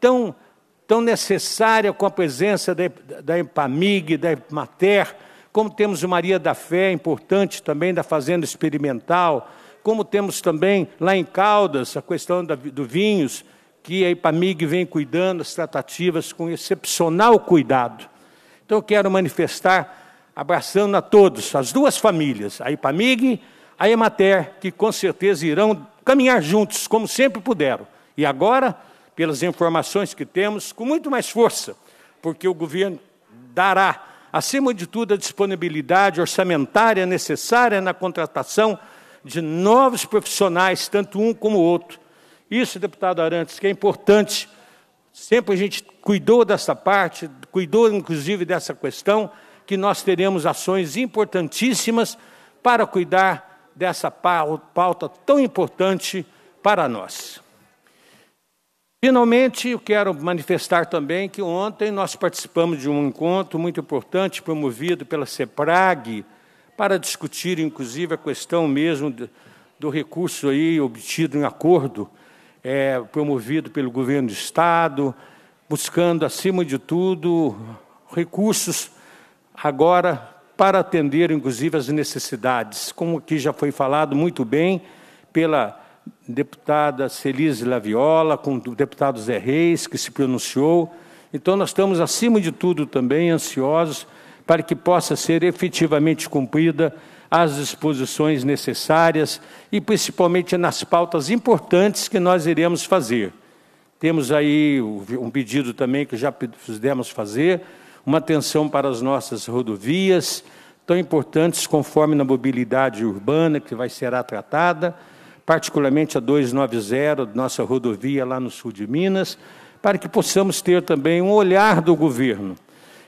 [SPEAKER 4] tão importante tão necessária com a presença da, da EPAMIG, da EPMATER, como temos o Maria da Fé, importante também da Fazenda Experimental, como temos também lá em Caldas a questão da, do vinhos, que a IPAMIG vem cuidando as tratativas com excepcional cuidado. Então eu quero manifestar, abraçando a todos, as duas famílias, a IPAMIG, a EMATER, que com certeza irão caminhar juntos, como sempre puderam. E agora pelas informações que temos, com muito mais força, porque o governo dará, acima de tudo, a disponibilidade orçamentária necessária na contratação de novos profissionais, tanto um como o outro. Isso, deputado Arantes, que é importante. Sempre a gente cuidou dessa parte, cuidou inclusive dessa questão, que nós teremos ações importantíssimas para cuidar dessa pauta tão importante para nós. Finalmente, eu quero manifestar também que ontem nós participamos de um encontro muito importante promovido pela CEPRAG para discutir, inclusive, a questão mesmo do recurso aí obtido em acordo, é, promovido pelo governo do Estado, buscando, acima de tudo, recursos agora para atender, inclusive, as necessidades, como aqui já foi falado muito bem pela deputada Celise Laviola, com o deputado Zé Reis, que se pronunciou. Então, nós estamos, acima de tudo, também ansiosos para que possa ser efetivamente cumprida as disposições necessárias e, principalmente, nas pautas importantes que nós iremos fazer. Temos aí um pedido também que já fizemos fazer, uma atenção para as nossas rodovias, tão importantes conforme na mobilidade urbana que vai ser tratada, particularmente a 290, nossa rodovia lá no sul de Minas, para que possamos ter também um olhar do governo.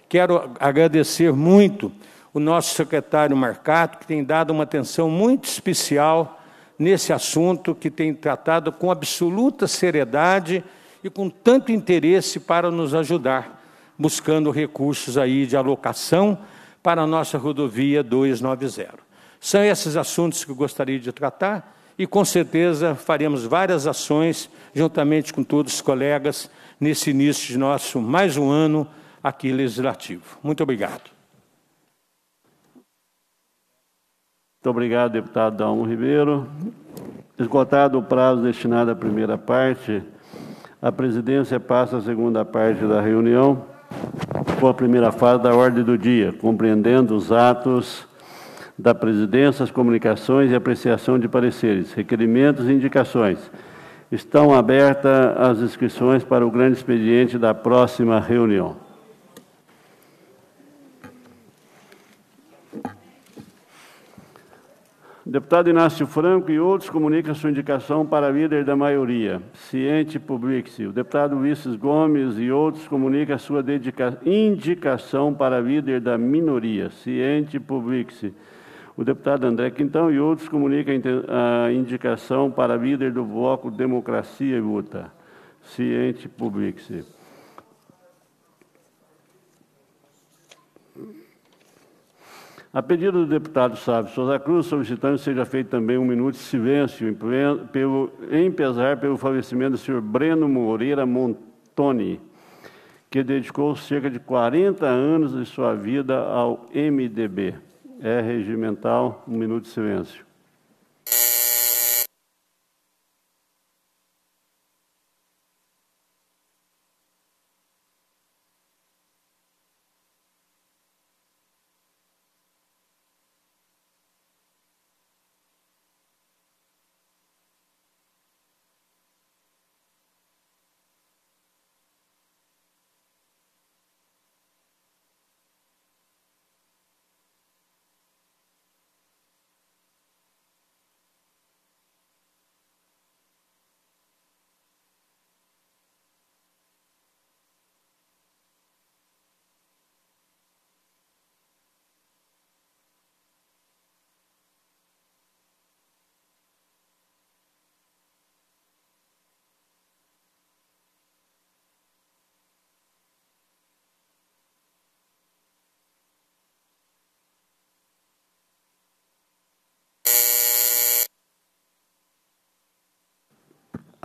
[SPEAKER 4] Quero agradecer muito o nosso secretário Marcato, que tem dado uma atenção muito especial nesse assunto, que tem tratado com absoluta seriedade e com tanto interesse para nos ajudar, buscando recursos aí de alocação para a nossa rodovia 290. São esses assuntos que eu gostaria de tratar e com certeza faremos várias ações, juntamente com todos os colegas, nesse início de nosso mais um ano aqui legislativo. Muito obrigado.
[SPEAKER 1] Muito obrigado, deputado Dalmo Ribeiro. Esgotado o prazo destinado à primeira parte, a presidência passa à segunda parte da reunião com a primeira fase da ordem do dia, compreendendo os atos da presidência, as comunicações e apreciação de pareceres, requerimentos e indicações. Estão abertas as inscrições para o grande expediente da próxima reunião. Deputado Inácio Franco e outros comunicam sua indicação para líder da maioria. Ciente publique-se. O deputado Ulisses Gomes e outros comunicam sua indicação para líder da minoria. Ciente publique-se. O deputado André Quintão e outros comunicam a indicação para líder do bloco Democracia e Luta. Ciente publique-se. A pedido do deputado Sábio Souza Cruz, solicitando que seja feito também um minuto de silêncio em, pleno, pelo, em pesar pelo falecimento do senhor Breno Moreira Montoni, que dedicou cerca de 40 anos de sua vida ao MDB é regimental, um minuto de silêncio.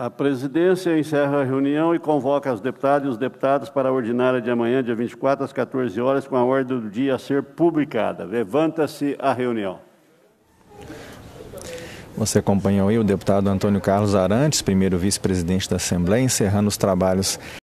[SPEAKER 1] A presidência encerra a reunião e convoca os deputados e os deputados para a ordinária de amanhã, dia 24, às 14 horas, com a ordem do dia a ser publicada. Levanta-se a reunião.
[SPEAKER 2] Você acompanhou aí o deputado Antônio Carlos Arantes, primeiro vice-presidente da Assembleia, encerrando os trabalhos.